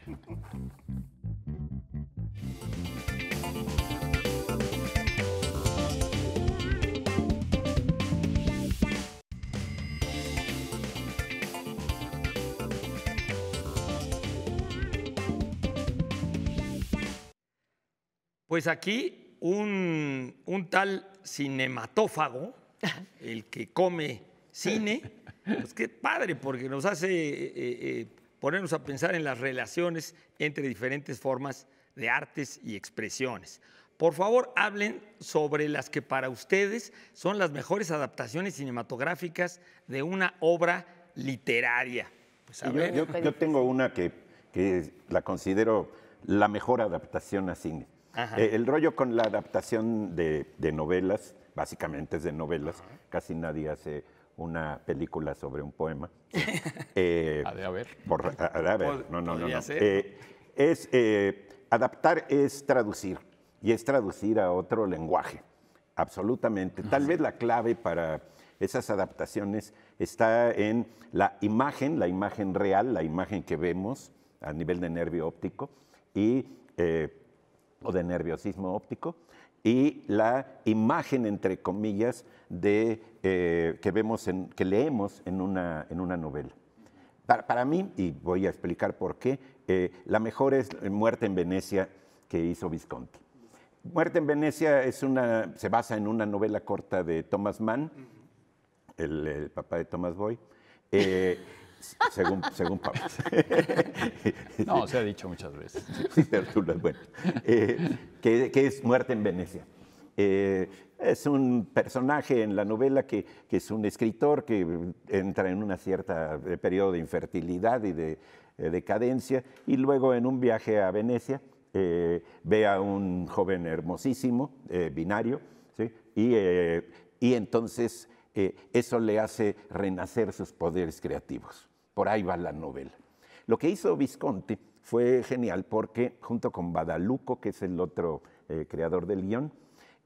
Speaker 4: Pues aquí un, tal cinematófago, el que come cine, pues qué padre, porque nos hace eh, eh, eh, ponernos a pensar en las relaciones entre diferentes formas de artes y expresiones. Por favor, hablen sobre las que para ustedes son las mejores adaptaciones cinematográficas de una obra literaria. Pues, yo,
Speaker 1: tengo una que, que la considero la mejor adaptación a cine eh, el rollo con la adaptación de, novelas, básicamente es de novelas, casi nadie hace una película sobre un poema. a de no, no, no. Eh, es, eh, adaptar es traducir, y es traducir a otro lenguaje, absolutamente. Tal vez la clave para esas adaptaciones está en la imagen, la imagen real, la imagen que vemos a nivel de nervio óptico, y o de nerviosismo óptico y la imagen, entre comillas, de, eh, que, vemos en, que leemos en una, en una novela. Para, mí, y voy a explicar por qué, eh, la mejor es Muerte en Venecia que hizo Visconti. Muerte en Venecia es una, se basa en una novela corta de Thomas Mann, el, papá de Thomas Boy. Eh, Según, según Pablo. no, se ha dicho muchas veces. Sí, bueno. Eh, que, que, es Muerte en Venecia. Eh, es un personaje en la novela que, es un escritor que entra en una cierta eh, periodo de infertilidad y de, decadencia y luego en un viaje a Venecia ve a un joven hermosísimo, binario, y entonces eso le hace renacer sus poderes creativos. Por ahí va la novela. Lo que hizo Visconti fue genial porque junto con Badaluco, que es el otro eh, creador del guión,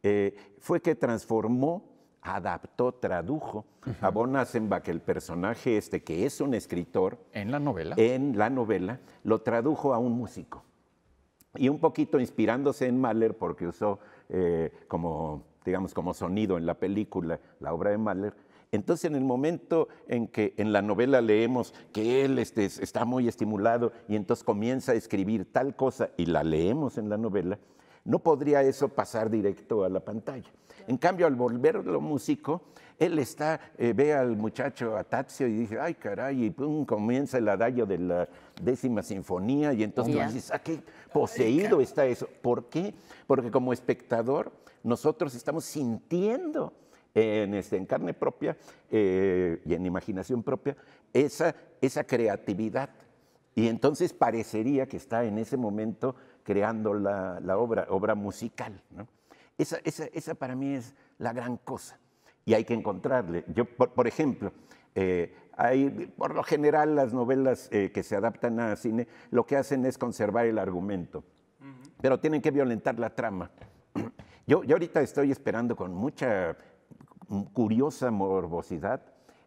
Speaker 1: eh, fue que transformó, adaptó, tradujo a Von el personaje este que es un escritor. En la novela. En la novela, lo tradujo a un músico. Y un poquito inspirándose en Mahler, porque usó eh, como digamos, como sonido en la película, la obra de Mahler, entonces, en el momento en que en la novela leemos que él este, está muy estimulado y entonces comienza a escribir tal cosa y la leemos en la novela, no podría eso pasar directo a la pantalla. En cambio, al volverlo músico, él está, eh, ve al muchacho Atazio y dice, ay caray, y comienza el adagio de la décima sinfonía, y entonces dice ah, qué poseído está eso. ¿Por qué? Porque como espectador, nosotros estamos sintiendo en, este, carne propia eh, y en imaginación propia esa, esa creatividad. Y entonces parecería que está en ese momento creando la, obra, obra musical. Esa, para mí es la gran cosa. Y hay que encontrarle. Yo, por, ejemplo, eh, hay, por lo general las novelas eh, que se adaptan a cine lo que hacen es conservar el argumento, pero tienen que violentar la trama. Yo, yo ahorita estoy esperando con mucha curiosa morbosidad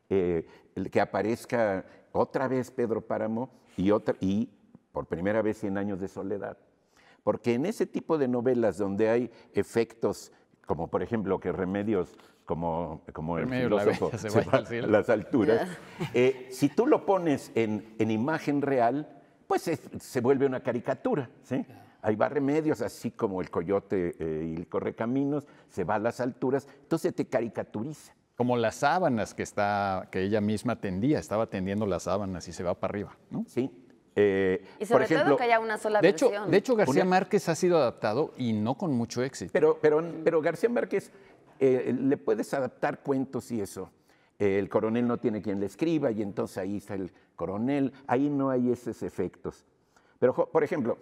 Speaker 1: eh, que aparezca otra vez Pedro Páramo y, por primera vez Cien Años de Soledad. Porque en ese tipo de novelas donde hay efectos, como por ejemplo que remedios como, como el filósofo las alturas, eh, si tú lo pones en, imagen real, pues se vuelve una caricatura. ¿sí? ahí va Remedios, así como el coyote eh, y el correcaminos, se va a las alturas, entonces te caricaturiza. Como las
Speaker 3: sábanas que, está, que ella misma tendía, estaba tendiendo las sábanas y se va para arriba, ¿no? Sí. Eh, y sobre todo que haya
Speaker 2: una sola de Hecho, de hecho, García
Speaker 3: Márquez ha sido adaptado y no con mucho éxito.
Speaker 1: Pero, pero, pero García Márquez, eh, le puedes adaptar cuentos y eso. el coronel no tiene quien le escriba y entonces ahí está el coronel. Ahí no hay esos efectos. Pero, por ejemplo,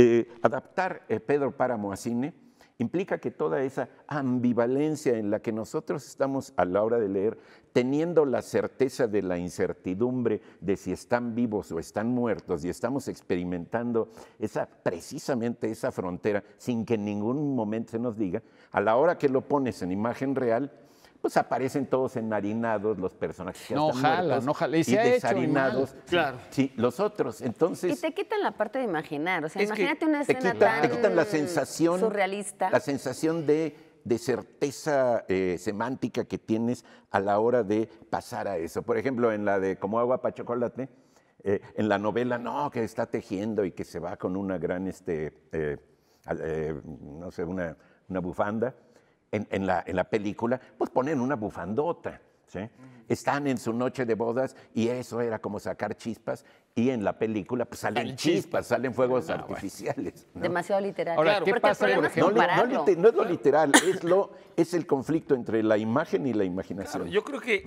Speaker 1: eh, adaptar eh, Pedro Páramo a cine implica que toda esa ambivalencia en la que nosotros estamos a la hora de leer, teniendo la certeza de la incertidumbre de si están vivos o están muertos, y estamos experimentando esa, precisamente esa frontera sin que en ningún momento se nos diga, a la hora que lo pones en imagen real, pues aparecen todos enharinados los personajes que están no jala. Y, y desharinados. claro. Sí, los otros. Entonces. Y
Speaker 2: te quitan la parte de imaginar. O sea, imagínate una escena te quitan, la sensación. Surrealista. La
Speaker 1: sensación de, certeza eh, semántica que tienes a la hora de pasar a eso. Por ejemplo, en la de Como agua para chocolate, eh, en la novela, no, que está tejiendo y que se va con una gran, este, eh, no sé, una bufanda en, la, película, pues ponen una bufandota. Están en su noche de bodas y eso era como sacar chispas y en la película pues, salen chispas, salen fuegos ah, artificiales.
Speaker 2: Demasiado literal. ¿qué pasa? Por ejemplo, no,
Speaker 1: es lo literal, es, lo, es el conflicto entre la imagen y la imaginación.
Speaker 4: yo creo que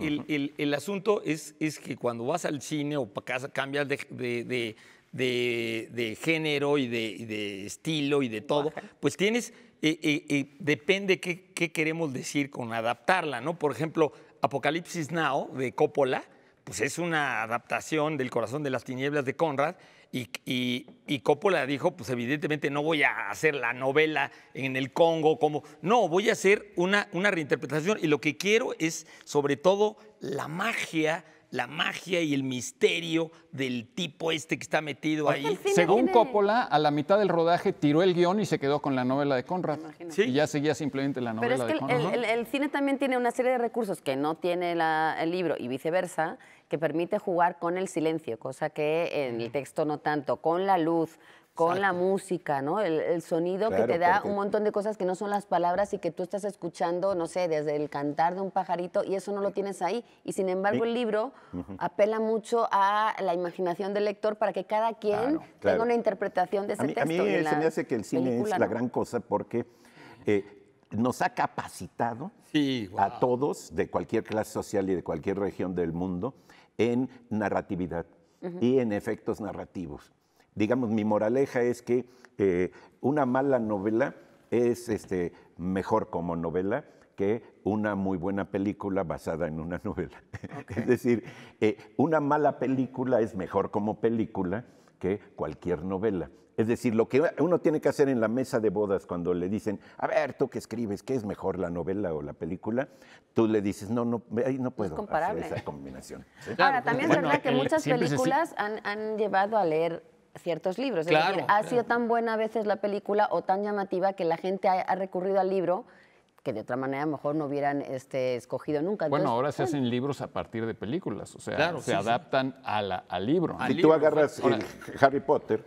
Speaker 4: el, asunto es, es, que cuando vas al cine o cambias de, de, género y, y de, estilo y de todo, pues tienes y depende qué, qué, queremos decir con adaptarla, ¿no? Por ejemplo, Apocalipsis Now de Coppola, pues es una adaptación del Corazón de las Tinieblas de Conrad y, y, y, Coppola dijo, pues evidentemente no voy a hacer la novela en el Congo, como, no, voy a hacer una, una reinterpretación y lo que quiero es sobre todo la magia la magia y el misterio del tipo este que está metido ahí. Según
Speaker 3: Coppola, a la mitad del rodaje tiró el guión y se quedó con la novela de Conrad. Y ya seguía simplemente la novela de
Speaker 2: Conrad. cine también tiene una serie de recursos que no tiene el libro y viceversa, que permite jugar con el silencio, cosa que en el texto no tanto, con la luz, con la música, ¿no? El, sonido que te da un montón de cosas que no son las palabras y que tú estás escuchando, no sé, desde el cantar de un pajarito y eso no lo tienes ahí. Y sin embargo, el libro apela mucho a la imaginación del lector para que cada quien tenga una interpretación de ese texto. A mí me hace que el cine es la gran
Speaker 1: cosa porque eh, nos ha capacitado a todos de cualquier clase social y de cualquier región del mundo en narratividad y en efectos narrativos. Digamos, mi moraleja es que eh, una mala novela es este, mejor como novela que una muy buena película basada en una novela. es decir, eh, una mala película es mejor como película que cualquier novela. Es decir, lo que uno tiene que hacer en la mesa de bodas cuando le dicen, a ver, tú que escribes, ¿qué es mejor, la novela o la película? Tú le dices, no, no, ahí no puedo hacer esa combinación.
Speaker 2: Ahora, también es verdad que eh, muchas películas han, han llevado a leer ciertos libros. es decir, ha sido tan buena a veces la película o tan llamativa que la gente ha, recurrido al libro que de otra manera a lo mejor no hubieran este, escogido nunca. bueno, ahora se pues,
Speaker 3: hacen libros a partir de películas, o sea, se adaptan al
Speaker 1: libro. Si tú agarras Harry Potter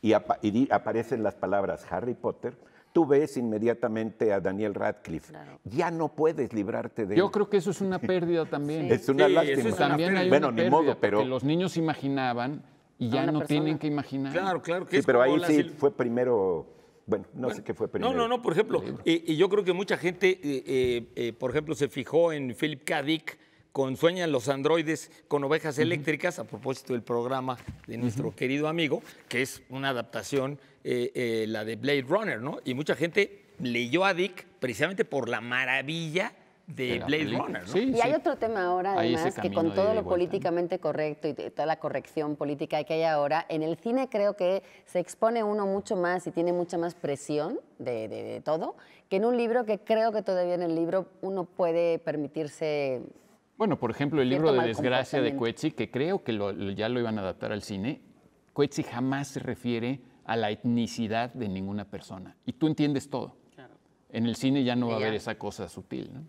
Speaker 1: y, aparecen las palabras Harry Potter, tú ves inmediatamente a Daniel Radcliffe. Ya no puedes librarte de él. Yo
Speaker 3: creo que eso es una pérdida también. Es una lástima. también bueno, ni modo, pero... Los niños imaginaban y ya no tienen que imaginar. Claro, claro
Speaker 1: que sí. pero ahí sí fue primero. Bueno, no sé qué fue primero. No, no, no, por ejemplo,
Speaker 4: y, yo creo que mucha gente, eh, eh, eh, por ejemplo, se fijó en Philip K. Dick con Sueñan los androides con ovejas eléctricas, a propósito del programa de nuestro querido amigo, que es una adaptación, la de Blade Runner, ¿no? Y mucha gente leyó a Dick precisamente por la maravilla
Speaker 2: de Blade Runner. ¿no? y hay otro tema ahora, además, que con todo lo políticamente correcto y toda la corrección política que hay ahora, en el cine creo que se expone uno mucho más y tiene mucha más presión de, todo que en un libro que creo que todavía en el libro uno puede permitirse
Speaker 3: bueno, por ejemplo, el libro de Desgracia de Coetzee, que creo que ya lo iban a adaptar al cine, Coetzee jamás se refiere a la etnicidad de ninguna persona. Y tú entiendes todo. En el cine ya no va a haber esa cosa sutil. ¿no?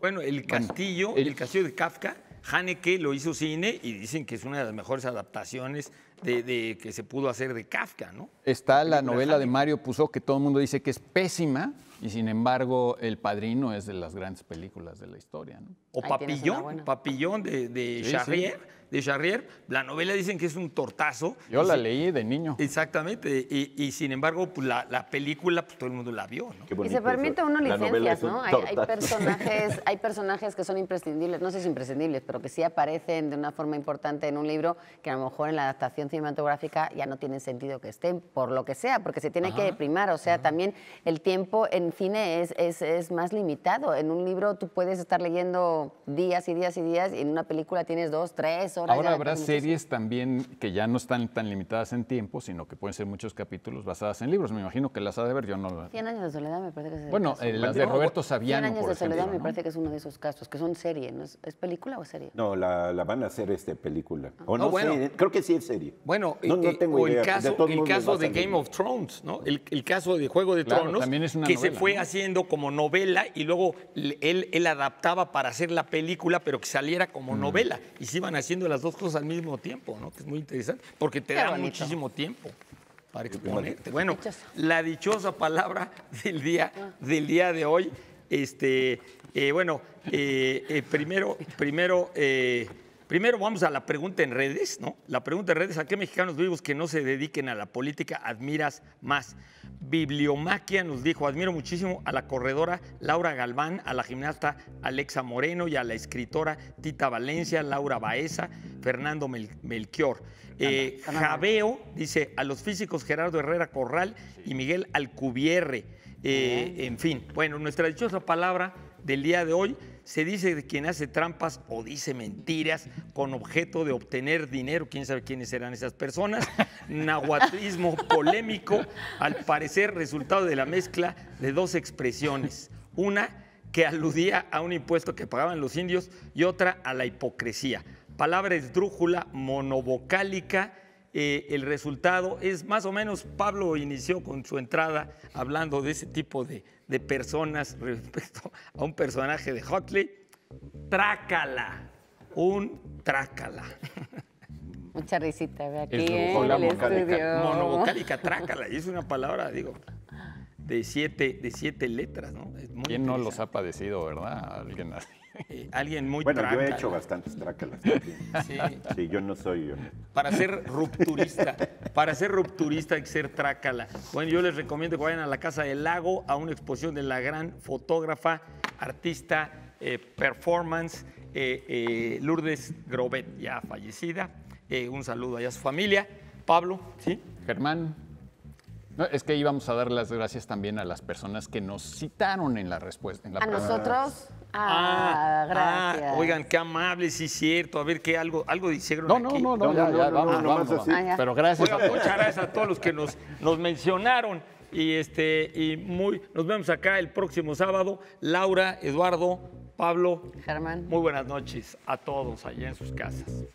Speaker 4: Bueno, el castillo, el... castillo de Kafka, Haneke lo hizo cine y dicen que es una de las mejores adaptaciones de, que se pudo hacer de Kafka, ¿no?
Speaker 3: Está la, novela de, Mario Puzo que todo el mundo dice que es pésima y sin embargo El Padrino es de las grandes
Speaker 4: películas de la historia, ¿no? O Papillón, Papillón de, de de Charrier. La novela dicen que es un tortazo. Yo la leí de niño. Exactamente. Y, sin embargo, pues, la, película, pues todo el mundo la vio. y se permite uno licencias, ¿no? Hay,
Speaker 2: personajes, hay personajes que son imprescindibles, no sé si imprescindibles, pero que sí aparecen de una forma importante en un libro que a lo mejor en la adaptación cinematográfica ya no tiene sentido que estén, por lo que sea, porque se tiene que primar. O sea, también el tiempo en cine es, es, es más limitado. En un libro tú puedes estar leyendo días y días y días y en una película tienes dos, tres ahora. habrá series
Speaker 3: también que ya no están tan limitadas en tiempo, sino que pueden ser muchos capítulos basadas en
Speaker 1: libros. Me imagino que las ha de ver, yo no.
Speaker 2: 100 años de soledad me parece que es. Bueno, eh, las de Roberto
Speaker 1: Sabiano 100 años de soledad me
Speaker 2: parece que es uno de esos casos, que son serie, ¿Es película o serie?
Speaker 1: No, la, van a hacer este película. Ah. no, bueno, creo que sí es serie. Bueno, eh, eh, o el caso, de, Game of Thrones, ¿no?
Speaker 4: El, caso de Juego de Tronos, que se fue haciendo como novela y luego él, adaptaba para hacer la película, pero que saliera como mm. novela. Y se iban haciendo las dos cosas al mismo tiempo, ¿no? Que es muy interesante, porque te da muchísimo tiempo para exponerte. Bueno, la dichosa palabra del día, del día de hoy, este, eh, bueno, eh, eh, primero, primero Primero vamos a la pregunta en redes, ¿no? La pregunta en redes, ¿a qué mexicanos vivos que no se dediquen a la política admiras más? Bibliomaquia nos dijo, admiro muchísimo a la corredora Laura Galván, a la gimnasta Alexa Moreno y a la escritora Tita Valencia, Laura Baeza, Fernando Melchior. Eh, dice, a los físicos Gerardo Herrera Corral y Miguel Alcubierre. Eh, en fin, bueno, nuestra dichosa palabra del día de hoy se dice de quien hace trampas o dice mentiras con objeto de obtener dinero, quién sabe quiénes serán esas personas, nahuatlismo polémico, al parecer resultado de la mezcla de dos expresiones, una que aludía a un impuesto que pagaban los indios y otra a la hipocresía. Palabra esdrújula, monovocálica, eh, el resultado es más o menos, Pablo inició con su entrada hablando de ese tipo de, personas respecto a un personaje de Hotley, trácala,
Speaker 2: un
Speaker 4: trácala.
Speaker 2: Mucha risita de aquí. Eh,
Speaker 4: trácala. Y es una palabra, digo, de siete, de siete letras, ¿no? ¿Quién no los ha padecido, verdad? Alguien alguien muy Bueno, yo he hecho
Speaker 1: bastantes trácalas también. Sí. yo no soy
Speaker 4: Para ser rupturista, para ser rupturista y ser trácala. Bueno, yo les recomiendo que vayan a la Casa del Lago a una exposición de la gran fotógrafa, artista, eh, performance, eh, eh, Lourdes Grobet, ya fallecida. un saludo allá a su familia. Pablo, ¿sí? Germán, es que
Speaker 3: íbamos a dar las gracias también a las personas que nos citaron en la respuesta. En la ¿A nosotros?
Speaker 2: Ah, ah, ah, gracias. oigan,
Speaker 4: qué amable, sí cierto. A ver, qué algo, algo dijeron no, no,
Speaker 1: No, no, no, ya, ya, vamos,
Speaker 4: vamos, ah, Pero gracias. muchas gracias a todos los que nos, nos mencionaron. Y este, y muy, nos vemos acá el próximo sábado. Laura, Eduardo, Pablo. Germán. Muy buenas noches a todos allá en sus casas.